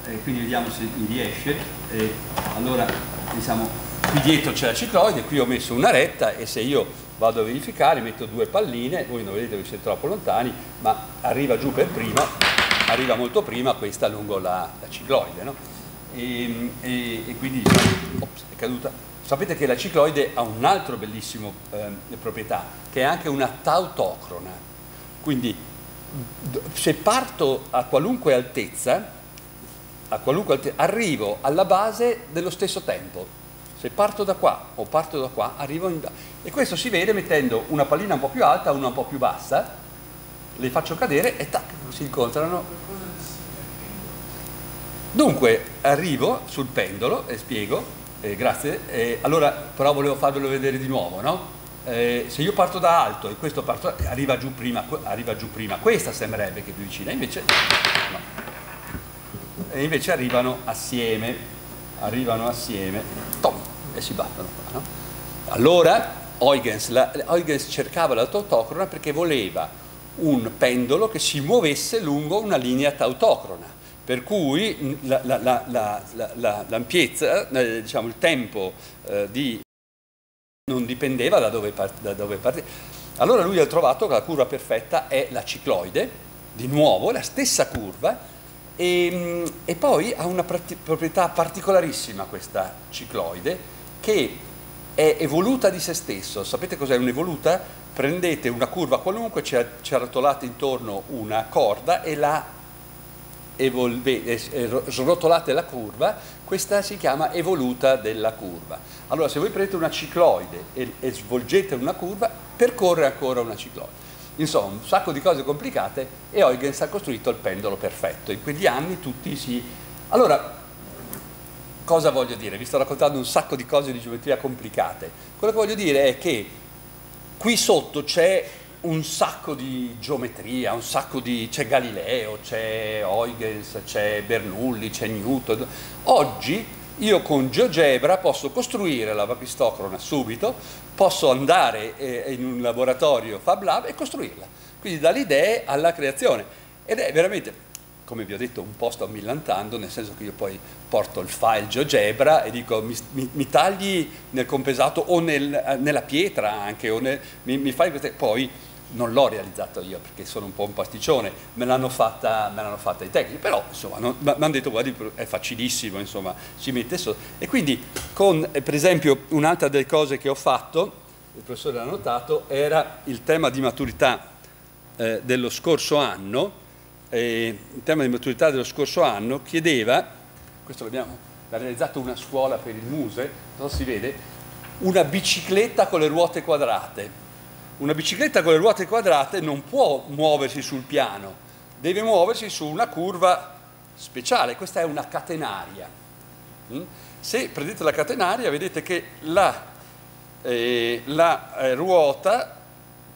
Eh, quindi vediamo se mi riesce. Eh, allora, diciamo, qui dietro c'è la cicloide, qui ho messo una retta e se io vado a verificare, metto due palline, voi non vedete perché siete troppo lontani, ma arriva giù per prima, arriva molto prima questa lungo la, la cicloide. No? E, ehm, e, e, quindi diciamo, ops, è caduta. Sapete che la cicloide ha un altro bellissimo eh, proprietà, che è anche una tautocrona. Quindi se parto a qualunque altezza, a qualunque altezza arrivo alla base dello stesso tempo, se parto da qua o parto da qua, arrivo in... E questo si vede mettendo una pallina un po' più alta, una un po' più bassa, le faccio cadere e tac, si incontrano. Dunque, arrivo sul pendolo e spiego, eh, grazie, eh, allora però volevo farvelo vedere di nuovo, no? Eh, se io parto da alto e questo parto, arriva, giù prima, arriva giù prima, questa sembrerebbe che è più vicina, invece no. E invece arrivano assieme, arrivano assieme tom, e si battono qua. No? Allora Huygens, la, Huygens cercava la tautocrona perché voleva un pendolo che si muovesse lungo una linea tautocrona, per cui l'ampiezza, la, la, eh, diciamo, il tempo eh, di non dipendeva da dove, da dove partiva. Allora lui ha trovato che la curva perfetta è la cicloide, di nuovo la stessa curva e, ehm, e poi ha una proprietà particolarissima questa cicloide che è evoluta di se stesso. Sapete cos'è un'evoluta? Prendete una curva qualunque, ci arrotolate intorno una corda e la srotolate la curva, questa si chiama evoluta della curva. Allora se voi prendete una cicloide e, e svolgete una curva, percorre ancora una cicloide insomma un sacco di cose complicate e Huygens ha costruito il pendolo perfetto. In quegli anni tutti si... Allora, cosa voglio dire? Vi sto raccontando un sacco di cose di geometria complicate. Quello che voglio dire è che qui sotto c'è un sacco di geometria, un sacco di... c'è Galileo, c'è Huygens, c'è Bernoulli, c'è Newton. Oggi io con GeoGebra posso costruire la papistocrona subito, posso andare eh, in un laboratorio Fab Lab e costruirla. Quindi dalle idee alla creazione. Ed è veramente come vi ho detto, un po' sto millantando, nel senso che io poi porto il file GeoGebra e dico mi, mi, mi tagli nel compesato o nel, nella pietra anche, o nel, mi, mi fai queste... Poi non l'ho realizzato io perché sono un po' un pasticcione, me l'hanno fatta, fatta, i tecnici, però insomma mi hanno detto guardi è facilissimo, insomma ci mette sotto. E quindi con, eh, per esempio un'altra delle cose che ho fatto, il professore l'ha notato, era il tema di maturità eh, dello scorso anno, eh, il tema di maturità dello scorso anno chiedeva, questo l'abbiamo l'ha realizzato una scuola per il Muse, non so si vede, una bicicletta con le ruote quadrate una bicicletta con le ruote quadrate non può muoversi sul piano, deve muoversi su una curva speciale, questa è una catenaria. Mm? Se prendete la catenaria vedete che la, eh, la eh, ruota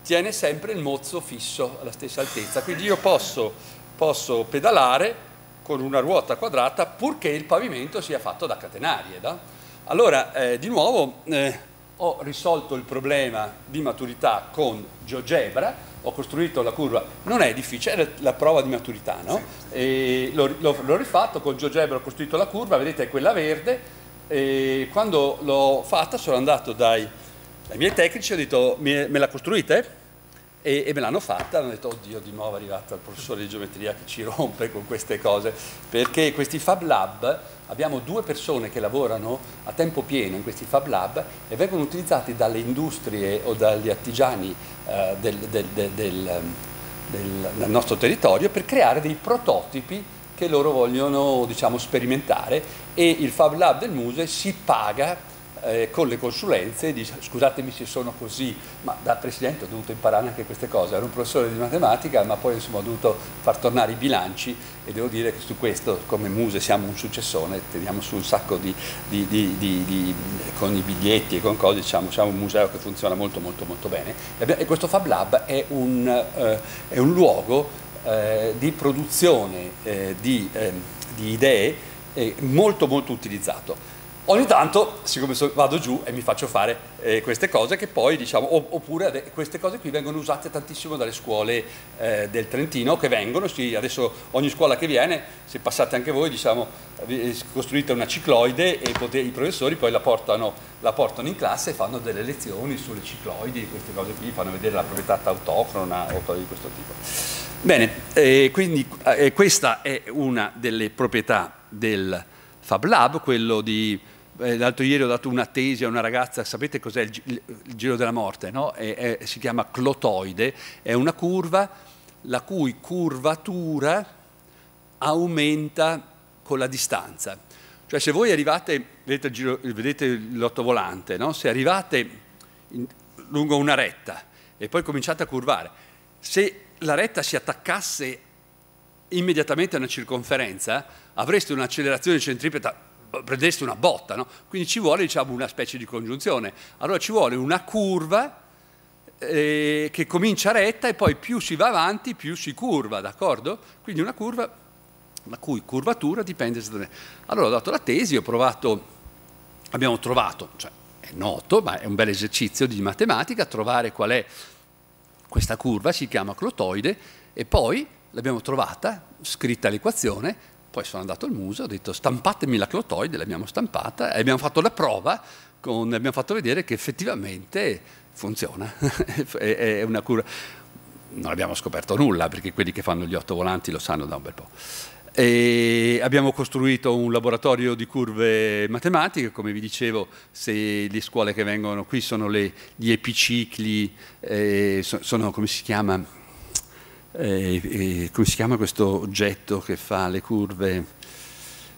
tiene sempre il mozzo fisso alla stessa altezza, quindi io posso, posso pedalare con una ruota quadrata purché il pavimento sia fatto da catenarie. No? Allora, eh, di nuovo, eh, ho risolto il problema di maturità con GeoGebra, ho costruito la curva, non è difficile, è la prova di maturità, no? l'ho, rifatto, con GeoGebra ho costruito la curva, vedete è quella verde, e quando l'ho fatta sono andato dai, dai miei tecnici, ho detto me, me la costruite? e, e me l'hanno fatta, hanno detto oddio di nuovo è arrivato il professore di geometria che ci rompe con queste cose, perché questi Fab Lab, abbiamo due persone che lavorano a tempo pieno in questi Fab Lab e vengono utilizzati dalle industrie o dagli artigiani eh, del, del, del, del nostro territorio per creare dei prototipi che loro vogliono diciamo, sperimentare e il Fab Lab del Muse si paga eh, con le consulenze e dice scusatemi se sono così, ma da presidente ho dovuto imparare anche queste cose, ero un professore di matematica ma poi insomma ho dovuto far tornare i bilanci e devo dire che su questo come Muse siamo un successone, teniamo su un sacco di, di, di, di con i biglietti e con cose, diciamo, siamo un museo che funziona molto molto molto bene e questo Fab Lab è un, eh, è un luogo eh, di produzione eh, ehm, di idee eh, molto molto utilizzato. Ogni tanto, siccome so, vado giù e mi faccio fare eh, queste cose che poi diciamo, oppure queste cose qui vengono usate tantissimo dalle scuole eh, del Trentino che vengono, sì, adesso ogni scuola che viene, se passate anche voi, diciamo, eh, costruite una cicloide e pote, i professori poi la portano, la portano, in classe e fanno delle lezioni sulle cicloidi, queste cose qui, fanno vedere la proprietà autocrona o cose di questo tipo. Bene, eh, quindi eh, questa è una delle proprietà del Fab Lab, quello di eh, l'altro ieri ho dato una tesi a una ragazza, sapete cos'è il, il, il giro della morte? No? È, è, si chiama clotoide, è una curva la cui curvatura aumenta con la distanza. Cioè se voi arrivate, vedete, il giro, vedete l'ottovolante, no? se arrivate in, lungo una retta e poi cominciate a curvare, se la retta si attaccasse immediatamente a una circonferenza, avreste un'accelerazione centripeta prendeste una botta, no? quindi ci vuole diciamo, una specie di congiunzione. Allora ci vuole una curva eh, che comincia retta e poi più si va avanti più si curva, d'accordo? Quindi una curva la cui curvatura dipende. da Allora ho dato la tesi, ho provato, abbiamo trovato, cioè è noto, ma è un bel esercizio di matematica, trovare qual è questa curva, si chiama clotoide, e poi l'abbiamo trovata, scritta l'equazione, poi sono andato al museo, ho detto stampatemi la clotoide, l'abbiamo stampata e abbiamo fatto la prova, con, abbiamo fatto vedere che effettivamente funziona, è una cura. Non abbiamo scoperto nulla perché quelli che fanno gli otto volanti lo sanno da un bel po'. E abbiamo costruito un laboratorio di curve matematiche, come vi dicevo, se le scuole che vengono qui sono le, gli epicicli, eh, sono come si chiama? eh, come si chiama questo oggetto che fa le curve?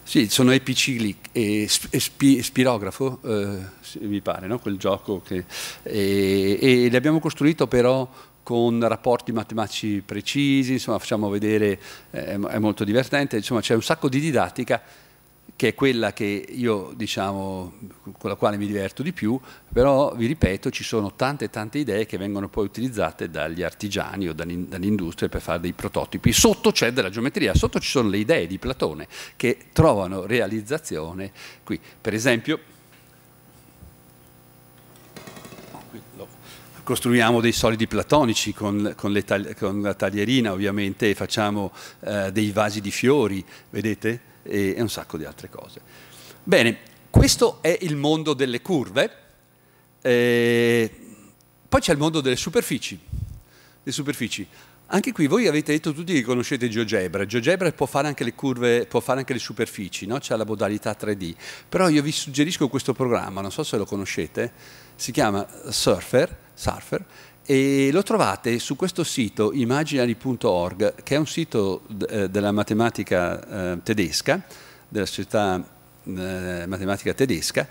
Sì, sono epicili e, spi, spirografo, eh, mi pare, no? quel gioco che... E, e li abbiamo costruito però con rapporti matematici precisi, insomma facciamo vedere, eh, è molto divertente, insomma c'è un sacco di didattica che è quella che io diciamo con la quale mi diverto di più, però vi ripeto ci sono tante tante idee che vengono poi utilizzate dagli artigiani o dall'industria per fare dei prototipi. Sotto c'è della geometria, sotto ci sono le idee di Platone che trovano realizzazione qui. Per esempio costruiamo dei solidi platonici con, con, con la taglierina ovviamente e facciamo eh, dei vasi di fiori, vedete? e, e un sacco di altre cose. Bene, questo è il mondo delle curve. Eh, poi c'è il mondo delle superfici. Le superfici. Anche qui voi avete detto tutti che conoscete GeoGebra. GeoGebra può fare anche le curve, può fare anche le superfici, no? c'è la modalità 3D. Però io vi suggerisco questo programma, non so se lo conoscete, si chiama Surfer, Surfer e lo trovate su questo sito imaginary.org che è un sito d- eh, della matematica eh, tedesca, della società eh, matematica tedesca,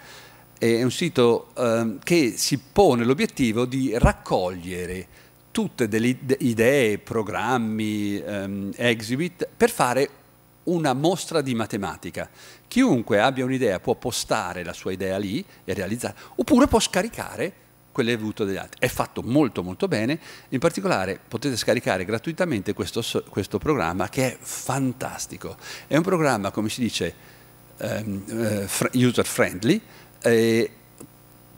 è un sito eh, che si pone l'obiettivo di raccogliere tutte delle idee, programmi, ehm, exhibit per fare una mostra di matematica. Chiunque abbia un'idea può postare la sua idea lì e realizzarla, oppure può scaricare quelle avute dagli altri. È fatto molto molto bene, in particolare potete scaricare gratuitamente questo, questo programma che è fantastico. È un programma, come si dice, um, uh, user friendly, eh,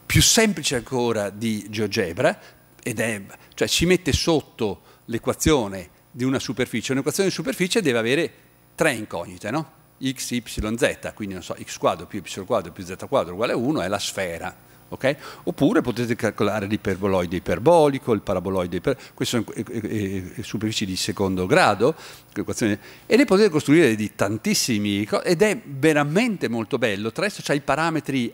più semplice ancora di GeoGebra, ed è, cioè ci mette sotto l'equazione di una superficie. Un'equazione di superficie deve avere tre incognite, no? x, y, z, quindi non so, x quadro più y quadro più z quadro uguale a 1 è la sfera, Okay? Oppure potete calcolare l'iperboloide iperbolico, il paraboloide iperbolico, queste sono superfici di secondo grado, e le potete costruire di tantissimi, ed è veramente molto bello. Tra l'altro c'è i parametri,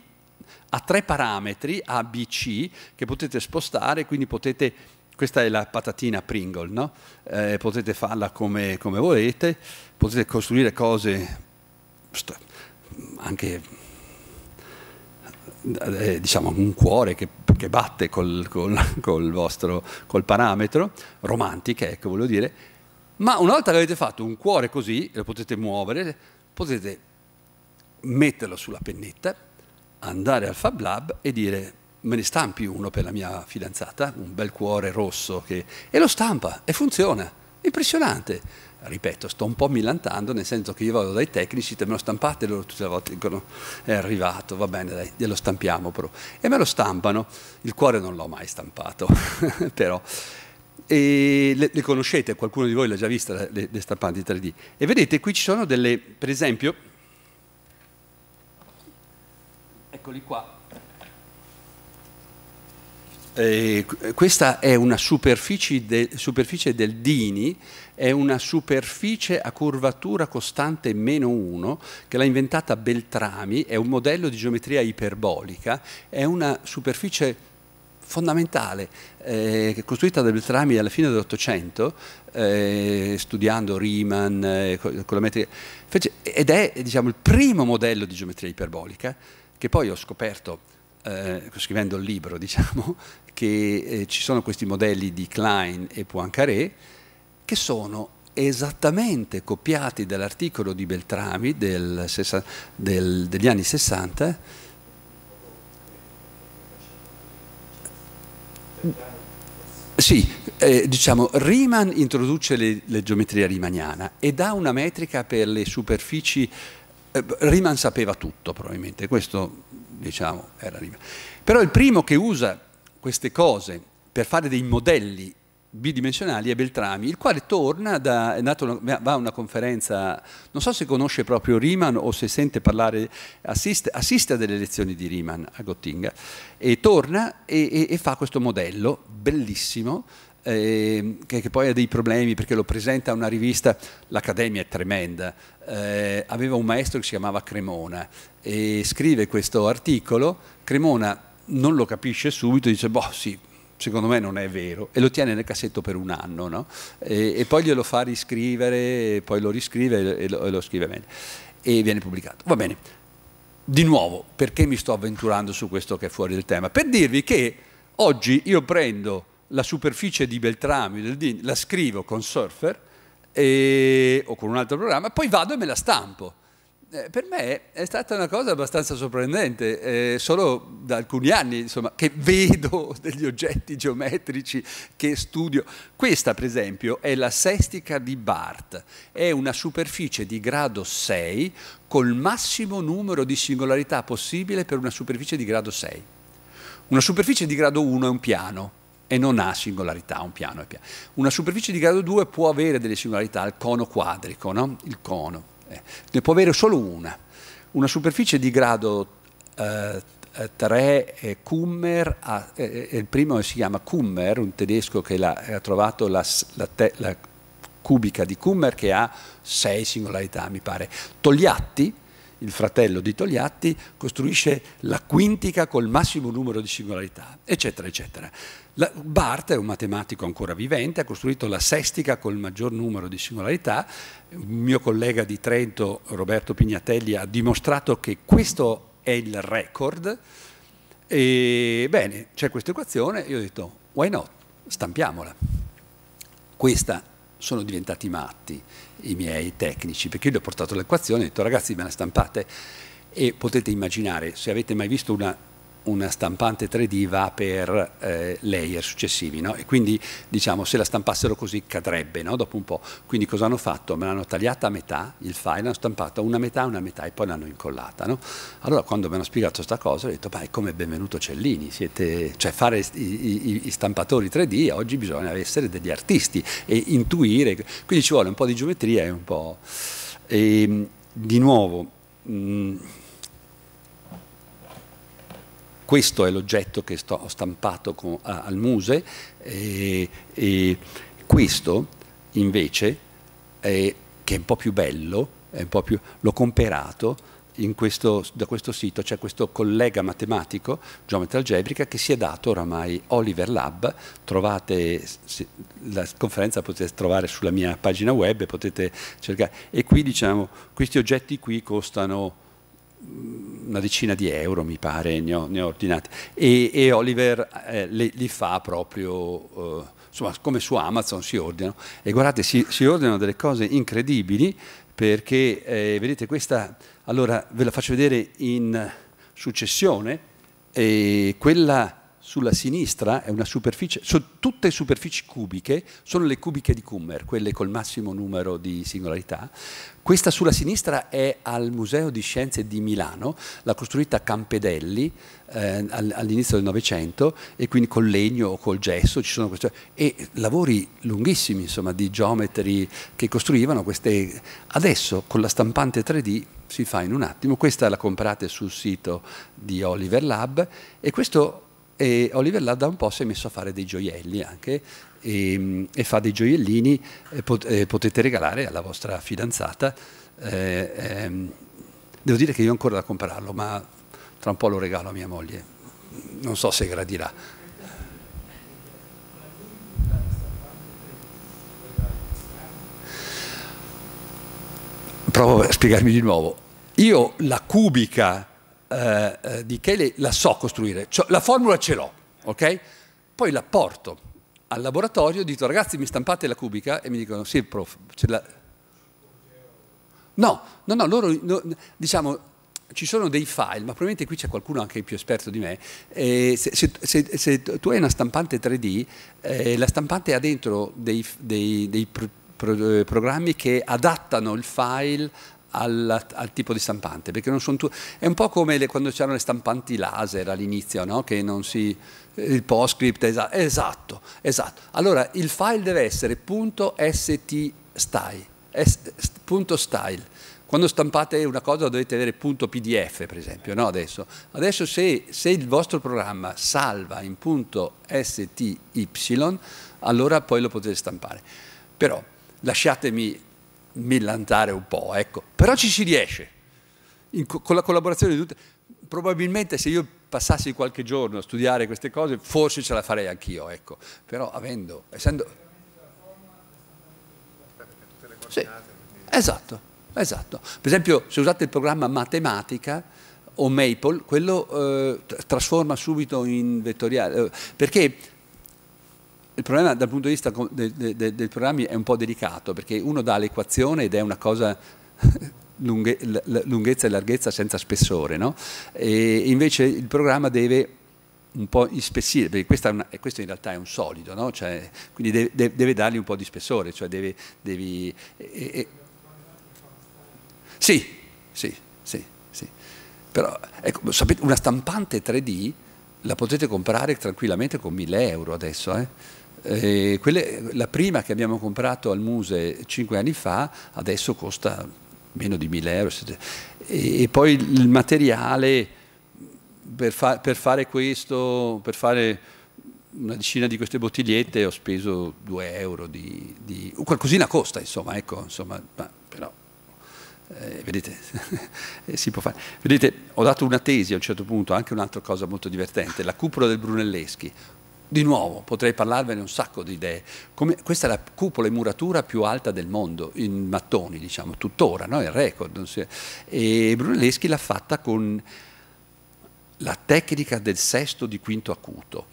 ha tre parametri A, B, C, che potete spostare, quindi potete, questa è la patatina Pringle, no? eh, potete farla come, come volete, potete costruire cose anche eh, diciamo un cuore che, che batte col, col, col, vostro col parametro, romantica, ecco, voglio dire, ma una volta che avete fatto un cuore così, lo potete muovere, potete metterlo sulla pennetta, andare al Fab Lab e dire me ne stampi uno per la mia fidanzata, un bel cuore rosso, che... e lo stampa e funziona, impressionante ripeto, sto un po' milantando, nel senso che io vado dai tecnici, te me lo stampate, loro tutte le volte dicono è arrivato, va bene, dai, glielo stampiamo però. E me lo stampano, il cuore non l'ho mai stampato, però. E le, le, conoscete, qualcuno di voi l'ha già vista, le, le stampanti 3D. E vedete, qui ci sono delle, per esempio, eccoli qua. Eh, questa è una superficie, de, superficie del Dini, è una superficie a curvatura costante meno 1 che l'ha inventata Beltrami, è un modello di geometria iperbolica, è una superficie fondamentale, eh, costruita da Beltrami alla fine dell'Ottocento, eh, studiando Riemann, eh, con la metrica, ed è diciamo, il primo modello di geometria iperbolica che poi ho scoperto eh, scrivendo il libro, diciamo, che eh, ci sono questi modelli di Klein e Poincaré, che sono esattamente copiati dall'articolo di Beltrami del, del, degli anni 60 Sì, eh, diciamo, Riemann introduce le, le, geometria riemanniana e dà una metrica per le superfici. Eh, Riemann sapeva tutto probabilmente, questo diciamo era Riemann. Però il primo che usa queste cose per fare dei modelli bidimensionali è Beltrami, il quale torna, da, una, va a una conferenza, non so se conosce proprio Riemann o se sente parlare, assiste, assiste a delle lezioni di Riemann a Gottinga, e torna e, e, e fa questo modello bellissimo, eh, che, che, poi ha dei problemi perché lo presenta a una rivista, l'Accademia è tremenda, eh, aveva un maestro che si chiamava Cremona e scrive questo articolo, Cremona non lo capisce subito, dice, boh sì, secondo me non è vero, e lo tiene nel cassetto per un anno, no? e, e, poi glielo fa riscrivere, e poi lo riscrive e lo, e lo scrive bene, e viene pubblicato. Va bene, di nuovo, perché mi sto avventurando su questo che è fuori del tema? Per dirvi che oggi io prendo la superficie di Beltrami, del DIN, la scrivo con Surfer e, o con un altro programma, poi vado e me la stampo. Eh, per me è stata una cosa abbastanza sorprendente, eh, solo da alcuni anni insomma, che vedo degli oggetti geometrici che studio. Questa per esempio è la sestica di Barth, è una superficie di grado 6 col massimo numero di singolarità possibile per una superficie di grado 6. Una superficie di grado 1 è un piano, e non ha singolarità, un piano è piano. Una superficie di grado 2 può avere delle singolarità, il cono quadrico, no? il cono. Eh, ne può avere solo una. Una superficie di grado eh, 3 eh, Kummer, eh, il primo si chiama Kummer, un tedesco che eh, ha trovato la, la, te, la, cubica di Kummer che ha sei singolarità, mi pare. Togliatti, il fratello di Togliatti, costruisce la quintica col massimo numero di singolarità, eccetera, eccetera. La, Barth è un matematico ancora vivente, ha costruito la sestica col maggior numero di singolarità. Il mio collega di Trento, Roberto Pignatelli, ha dimostrato che questo è il record. E bene, c'è questa equazione, io ho detto, why not? Stampiamola. Questa sono diventati matti i miei tecnici, perché io gli ho portato l'equazione e ho detto ragazzi me la stampate e potete immaginare, se avete mai visto una una stampante 3D va per eh, layer successivi no? e quindi diciamo se la stampassero così cadrebbe no? dopo un po'. Quindi cosa hanno fatto? Me l'hanno tagliata a metà il file, hanno stampato una metà, una metà e poi l'hanno incollata. No? Allora quando mi hanno spiegato questa cosa ho detto ma è come benvenuto Cellini, siete, cioè fare i, i, i, stampatori 3D oggi bisogna essere degli artisti e intuire, quindi ci vuole un po' di geometria e un po'... E, ehm, di nuovo... Mh, questo è l'oggetto che sto, ho stampato con, a, al Muse e, e questo invece, è, che è un po' più bello, po più, l'ho comperato questo, da questo sito, c'è questo collega matematico, geometra algebrica, che si è dato oramai Oliver Lab, trovate, la conferenza la potete trovare sulla mia pagina web, potete cercare, e qui diciamo, questi oggetti qui costano una decina di euro mi pare ne ho, ne ho ordinate e, e Oliver eh, li, fa proprio eh, insomma come su Amazon si ordinano e guardate si, si ordinano delle cose incredibili perché eh, vedete questa allora ve la faccio vedere in successione quella sulla sinistra è una superficie, sono tutte superfici cubiche, sono le cubiche di Kummer, quelle col massimo numero di singolarità. Questa sulla sinistra è al Museo di Scienze di Milano, l'ha costruita Campedelli eh, all'inizio del Novecento e quindi col legno o col gesso ci sono queste, e lavori lunghissimi insomma, di geometri che costruivano queste. Adesso con la stampante 3D si fa in un attimo, questa la comprate sul sito di Oliver Lab e questo e Oliver Ladd da un po' si è messo a fare dei gioielli anche e, ehm, e fa dei gioiellini eh, pot- eh, potete regalare alla vostra fidanzata. Eh, ehm, devo dire che io ho ancora da comprarlo, ma tra un po' lo regalo a mia moglie. Non so se gradirà. Provo a spiegarmi di nuovo. Io la cubica eh, eh, di Kelly la so costruire, cioè, la formula ce l'ho, okay? Poi la porto al laboratorio, dico ragazzi mi stampate la cubica e mi dicono sì prof, ce la... No, no, no, loro no, diciamo ci sono dei file, ma probabilmente qui c'è qualcuno anche più esperto di me, eh, se, se, se, se, tu hai una stampante 3D, eh, la stampante ha dentro dei, dei, dei pro, pro, eh, programmi che adattano il file alla, al tipo di stampante, perché non sono tu. È un po' come le, quando c'erano le stampanti laser all'inizio, no? che non si. il postscript, esatto, esatto, esatto. Allora il file deve essere punto .style. Quando stampate una cosa dovete avere punto .pdf per esempio, no? adesso. Adesso se, se il vostro programma salva in punto .sty, allora poi lo potete stampare. Però lasciatemi millantare un po', ecco. però ci si riesce, In, con la collaborazione di tutti. Probabilmente se io passassi qualche giorno a studiare queste cose, forse ce la farei anch'io, ecco. però avendo, essendo... Sì, esatto, esatto. Per esempio se usate il programma matematica, o Maple, quello eh, trasforma subito in vettoriale, perché il problema dal punto di vista dei, dei, dei programmi è un po' delicato perché uno dà l'equazione ed è una cosa lunghe, lunghezza e larghezza senza spessore, no? e invece il programma deve un po' ispessire, perché una, questo in realtà è un solido, no? cioè, quindi deve, deve, deve, dargli un po' di spessore, cioè deve, devi... Eh, eh. Sì, sì, sì, sì. Però ecco, sapete, una stampante 3D la potete comprare tranquillamente con 1000 euro adesso. Eh? Eh, quelle, la prima che abbiamo comprato al Muse cinque anni fa adesso costa meno di 1000 euro e, e poi il materiale per, fa, per, fare questo, per fare una decina di queste bottigliette ho speso 2 euro di, di qualcosina costa insomma, ecco, insomma, ma, però eh, vedete, eh, si può fare. Vedete, ho dato una tesi a un certo punto, anche un'altra cosa molto divertente, la cupola del Brunelleschi di nuovo potrei parlarvene un sacco di idee. Come, questa è la cupola in muratura più alta del mondo, in mattoni, diciamo, tuttora, no? è il record. È... E Brunelleschi l'ha fatta con la tecnica del sesto di quinto acuto.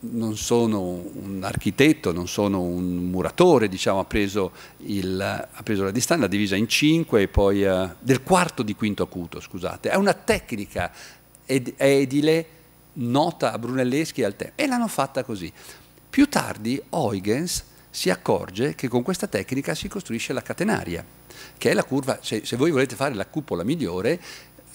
Non sono un architetto, non sono un muratore, diciamo, ha, preso il, ha preso, la distanza, l'ha divisa in cinque e poi uh, del quarto di quinto acuto, scusate. È una tecnica ed, edile nota a Brunelleschi e al tempo. E l'hanno fatta così. Più tardi Huygens si accorge che con questa tecnica si costruisce la catenaria, che è la curva, se, se voi volete fare la cupola migliore,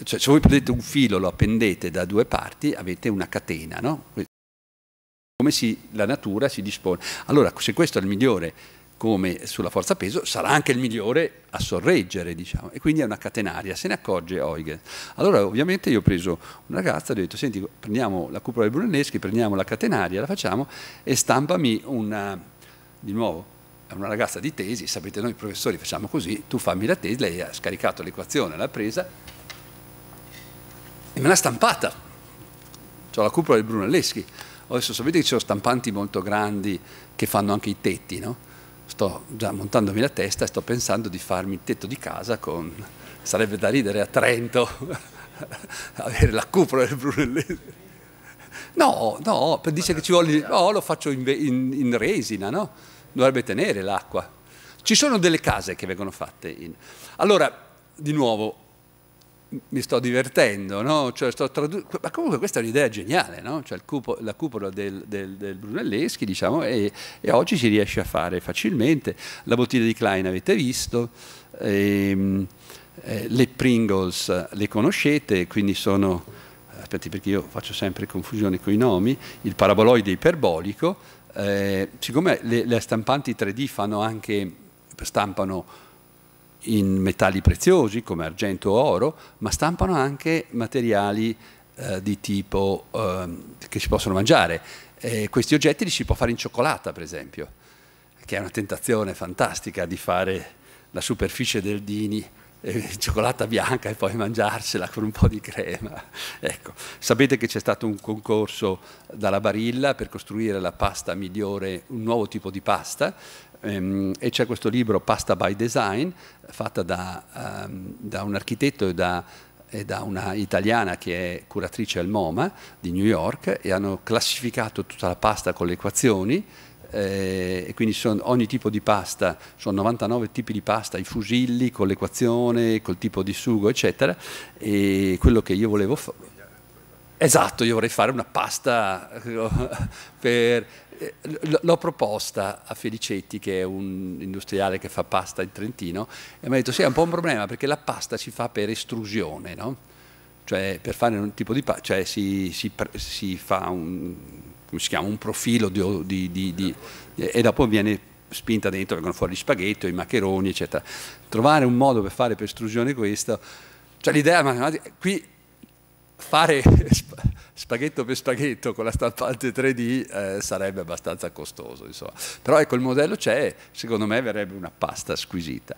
cioè se voi prendete un filo, lo appendete da due parti, avete una catena, no? Come si, la natura si dispone. Allora, se questo è il migliore come sulla forza peso, sarà anche il migliore a sorreggere, diciamo, e quindi è una catenaria, se ne accorge Eugen. Allora ovviamente io ho preso una ragazza, gli ho detto, senti, prendiamo la cupola del Brunelleschi, prendiamo la catenaria, la facciamo e stampami una, di nuovo, è una ragazza di tesi, sapete noi professori facciamo così, tu fammi la tesi, lei ha scaricato l'equazione, l'ha presa e me l'ha stampata, ho la cupola del Brunelleschi. Adesso sapete che ci sono stampanti molto grandi che fanno anche i tetti, no? sto già montandomi la testa e sto pensando di farmi il tetto di casa con, sarebbe da ridere a Trento, avere la cupola del Brunellese. No, no, dice che ci vuole, no, lo faccio in, in, in resina, no? Dovrebbe tenere l'acqua. Ci sono delle case che vengono fatte in... Allora, di nuovo, mi sto divertendo, no? cioè, sto ma comunque questa è un'idea geniale, no? cioè, cupo la cupola del, del, del Brunelleschi diciamo, e, e, oggi si riesce a fare facilmente, la bottiglia di Klein avete visto, e, ehm, eh, le Pringles le conoscete, quindi sono, aspetti perché io faccio sempre confusione con i nomi, il paraboloide iperbolico, eh, siccome le, le stampanti 3D fanno anche, stampano in metalli preziosi come argento o oro, ma stampano anche materiali eh, di tipo eh, che si possono mangiare. Eh, questi oggetti li si può fare in cioccolata, per esempio, che è una tentazione fantastica di fare la superficie del dini eh, cioccolata bianca e poi mangiarsela con un po' di crema. Ecco, sapete che c'è stato un concorso dalla Barilla per costruire la pasta migliore, un nuovo tipo di pasta Ehm, e c'è questo libro Pasta by Design, fatta da, um, da un architetto e da, e da una italiana che è curatrice al MoMA di New York e hanno classificato tutta la pasta con le equazioni eh, e quindi sono ogni tipo di pasta, sono 99 tipi di pasta, i fusilli con l'equazione, col tipo di sugo eccetera e quello che io volevo fare Esatto, io vorrei fare una pasta eh, per... Eh, l'ho proposta a Felicetti, che è un industriale che fa pasta in Trentino, e mi ha detto sì, è un po' un problema perché la pasta si fa per estrusione, no? Cioè per fare un tipo di pasta, cioè si, si, si, fa un, si un, profilo di, di, di, e dopo viene spinta dentro, vengono fuori gli spaghetti, i maccheroni, eccetera. Trovare un modo per fare per estrusione questo, cioè l'idea qui fare spaghetto per spaghetto con la stampante 3D eh, sarebbe abbastanza costoso. Insomma. Però ecco, il modello c'è, secondo me verrebbe una pasta squisita.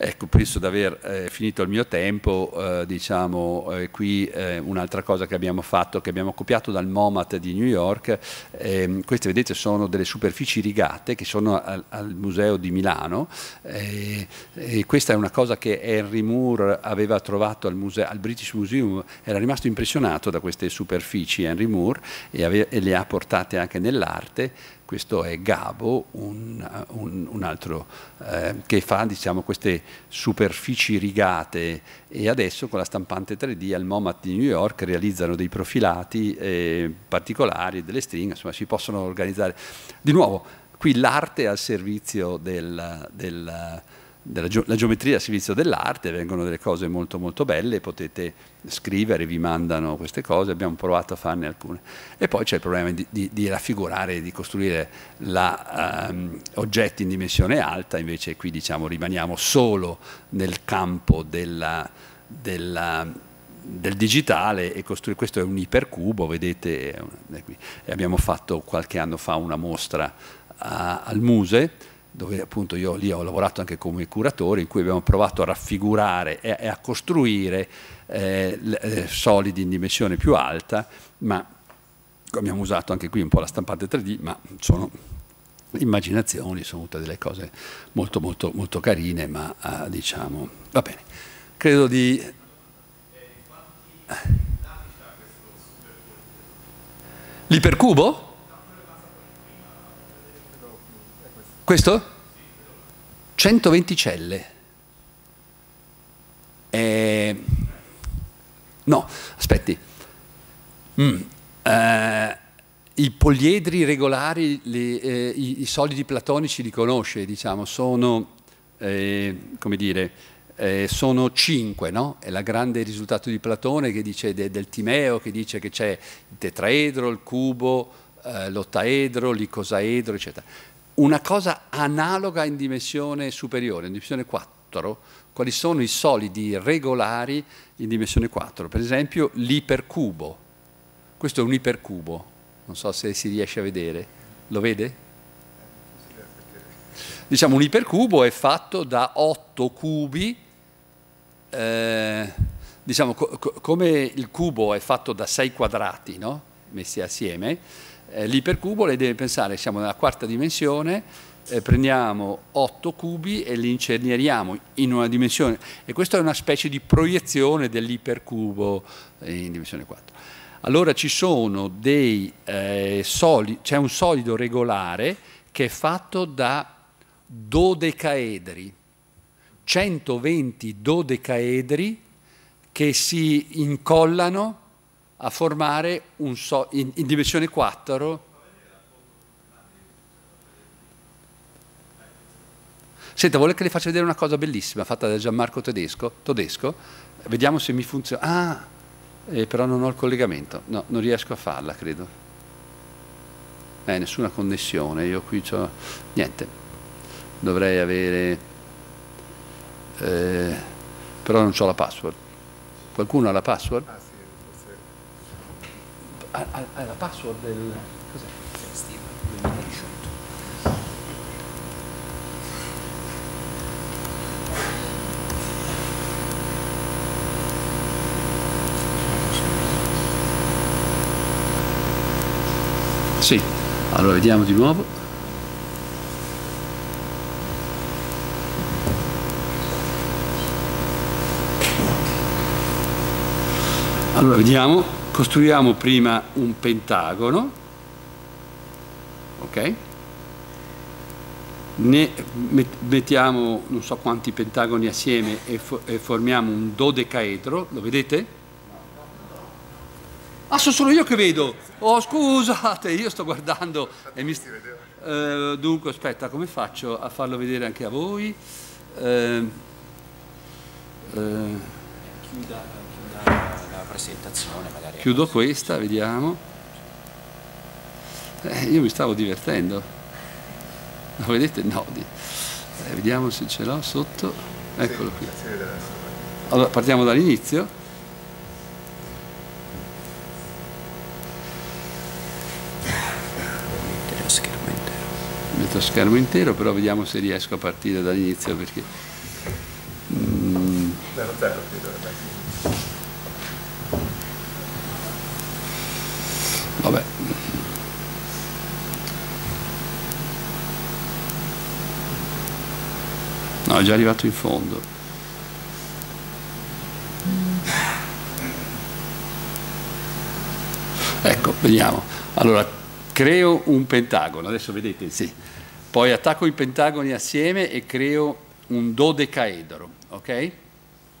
Ecco, penso di aver eh, finito il mio tempo, eh, diciamo eh, qui eh, un'altra cosa che abbiamo fatto, che abbiamo copiato dal MoMAT di New York, ehm, queste vedete sono delle superfici rigate che sono al, al Museo di Milano eh, e questa è una cosa che Henry Moore aveva trovato al, museo, al, British Museum, era rimasto impressionato da queste superfici Henry Moore e, ave, e le ha portate anche nell'arte questo è Gabo, un, un, un altro eh, che fa diciamo, queste superfici rigate e adesso con la stampante 3D al MoMAT di New York realizzano dei profilati eh, particolari, delle stringhe, insomma si possono organizzare. Di nuovo, qui l'arte è al servizio del, del Gio la geometria a servizio dell'arte, vengono delle cose molto molto belle, potete scrivere, vi mandano queste cose, abbiamo provato a farne alcune. E poi c'è il problema di, di, di, raffigurare, di costruire la, um, oggetti in dimensione alta, invece qui diciamo rimaniamo solo nel campo della, della, del digitale e costruire, questo è un ipercubo, vedete, è una, è abbiamo fatto qualche anno fa una mostra a, al Muse, dove appunto io lì ho lavorato anche come curatore, in cui abbiamo provato a raffigurare e, a costruire eh, eh, solidi in dimensione più alta, ma abbiamo usato anche qui un po' la stampante 3D, ma sono immaginazioni, sono tutte delle cose molto molto molto carine, ma eh, diciamo, va bene. Credo di... Eh, l'ipercubo? Questo? 120 celle. Eh, no, aspetti. Mm, eh, I poliedri regolari, le, eh, i, i, solidi platonici li conosce, diciamo, sono, eh, come dire, eh, sono 5, no? È la grande risultato di Platone che dice de, del Timeo, che dice che c'è il tetraedro, il cubo, eh, l'ottaedro, l'icosaedro, eccetera una cosa analoga in dimensione superiore, in dimensione 4, quali sono i solidi regolari in dimensione 4? Per esempio l'ipercubo. Questo è un ipercubo, non so se si riesce a vedere. Lo vede? Diciamo un ipercubo è fatto da 8 cubi, eh, diciamo co come il cubo è fatto da 6 quadrati no? messi assieme, eh, l'ipercubo lei deve pensare, siamo nella quarta dimensione, eh, prendiamo 8 cubi e li inceneriamo in una dimensione e questa è una specie di proiezione dell'ipercubo in dimensione 4. Allora ci sono dei eh, solidi, c'è un solido regolare che è fatto da dodecaedri, 120 dodecaedri che si incollano a formare un so, in, in dimensione 4 Senta, vuole che le faccia vedere una cosa bellissima fatta da Gianmarco Tedesco, Todesco. Vediamo se mi funziona. Ah, eh, però non ho il collegamento. No, non riesco a farla, credo. Eh, nessuna connessione. Io qui ho... Niente. Dovrei avere... Eh, però non ho la password. Qualcuno ha la password? la password del cos'è? Festiva 2018. Sì, allora vediamo di nuovo. Allora vediamo. Costruiamo prima un pentagono, ok? Ne mettiamo non so quanti pentagoni assieme e, fo e formiamo un dodecaedro, lo vedete? Ah, sono solo io che vedo. Oh, scusate, io sto guardando e mi eh, dunque, aspetta, come faccio a farlo vedere anche a voi? Ehm, eh, eh presentazione. Magari Chiudo questa, vediamo. Eh, io mi stavo divertendo. Lo vedete? No. Eh, vediamo se ce l'ho sotto. Eccolo qui. Allora, partiamo dall'inizio. metto schermo intero, però vediamo se riesco a partire dall'inizio perché... Mm. è già arrivato in fondo. Ecco, vediamo. Allora, creo un pentagono, adesso vedete, sì. Poi attacco i pentagoni assieme e creo un dodecaedro, ok?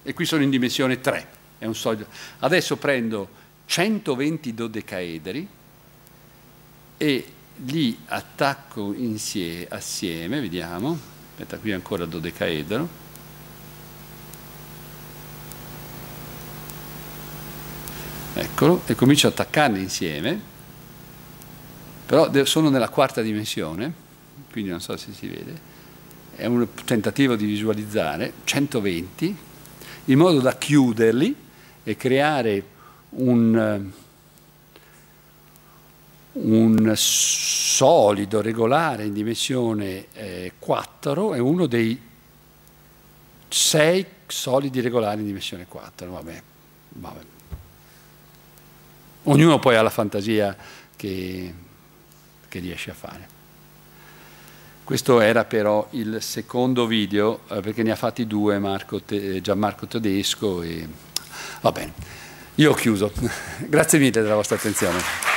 E qui sono in dimensione 3, è un solido. Adesso prendo 120 dodecaedri e li attacco insieme, assieme, vediamo aspetta qui ancora dodecaedro eccolo e comincio ad attaccarli insieme però sono nella quarta dimensione quindi non so se si vede è un tentativo di visualizzare 120 in modo da chiuderli e creare un eh, un solido regolare in dimensione eh, 4 è uno dei 6 solidi regolari in dimensione 4 vabbè, vabbè. ognuno poi ha la fantasia che, che, riesce a fare questo era però il secondo video eh, perché ne ha fatti due Marco Te eh, Gianmarco Tedesco e va bene io ho chiuso grazie mille della vostra attenzione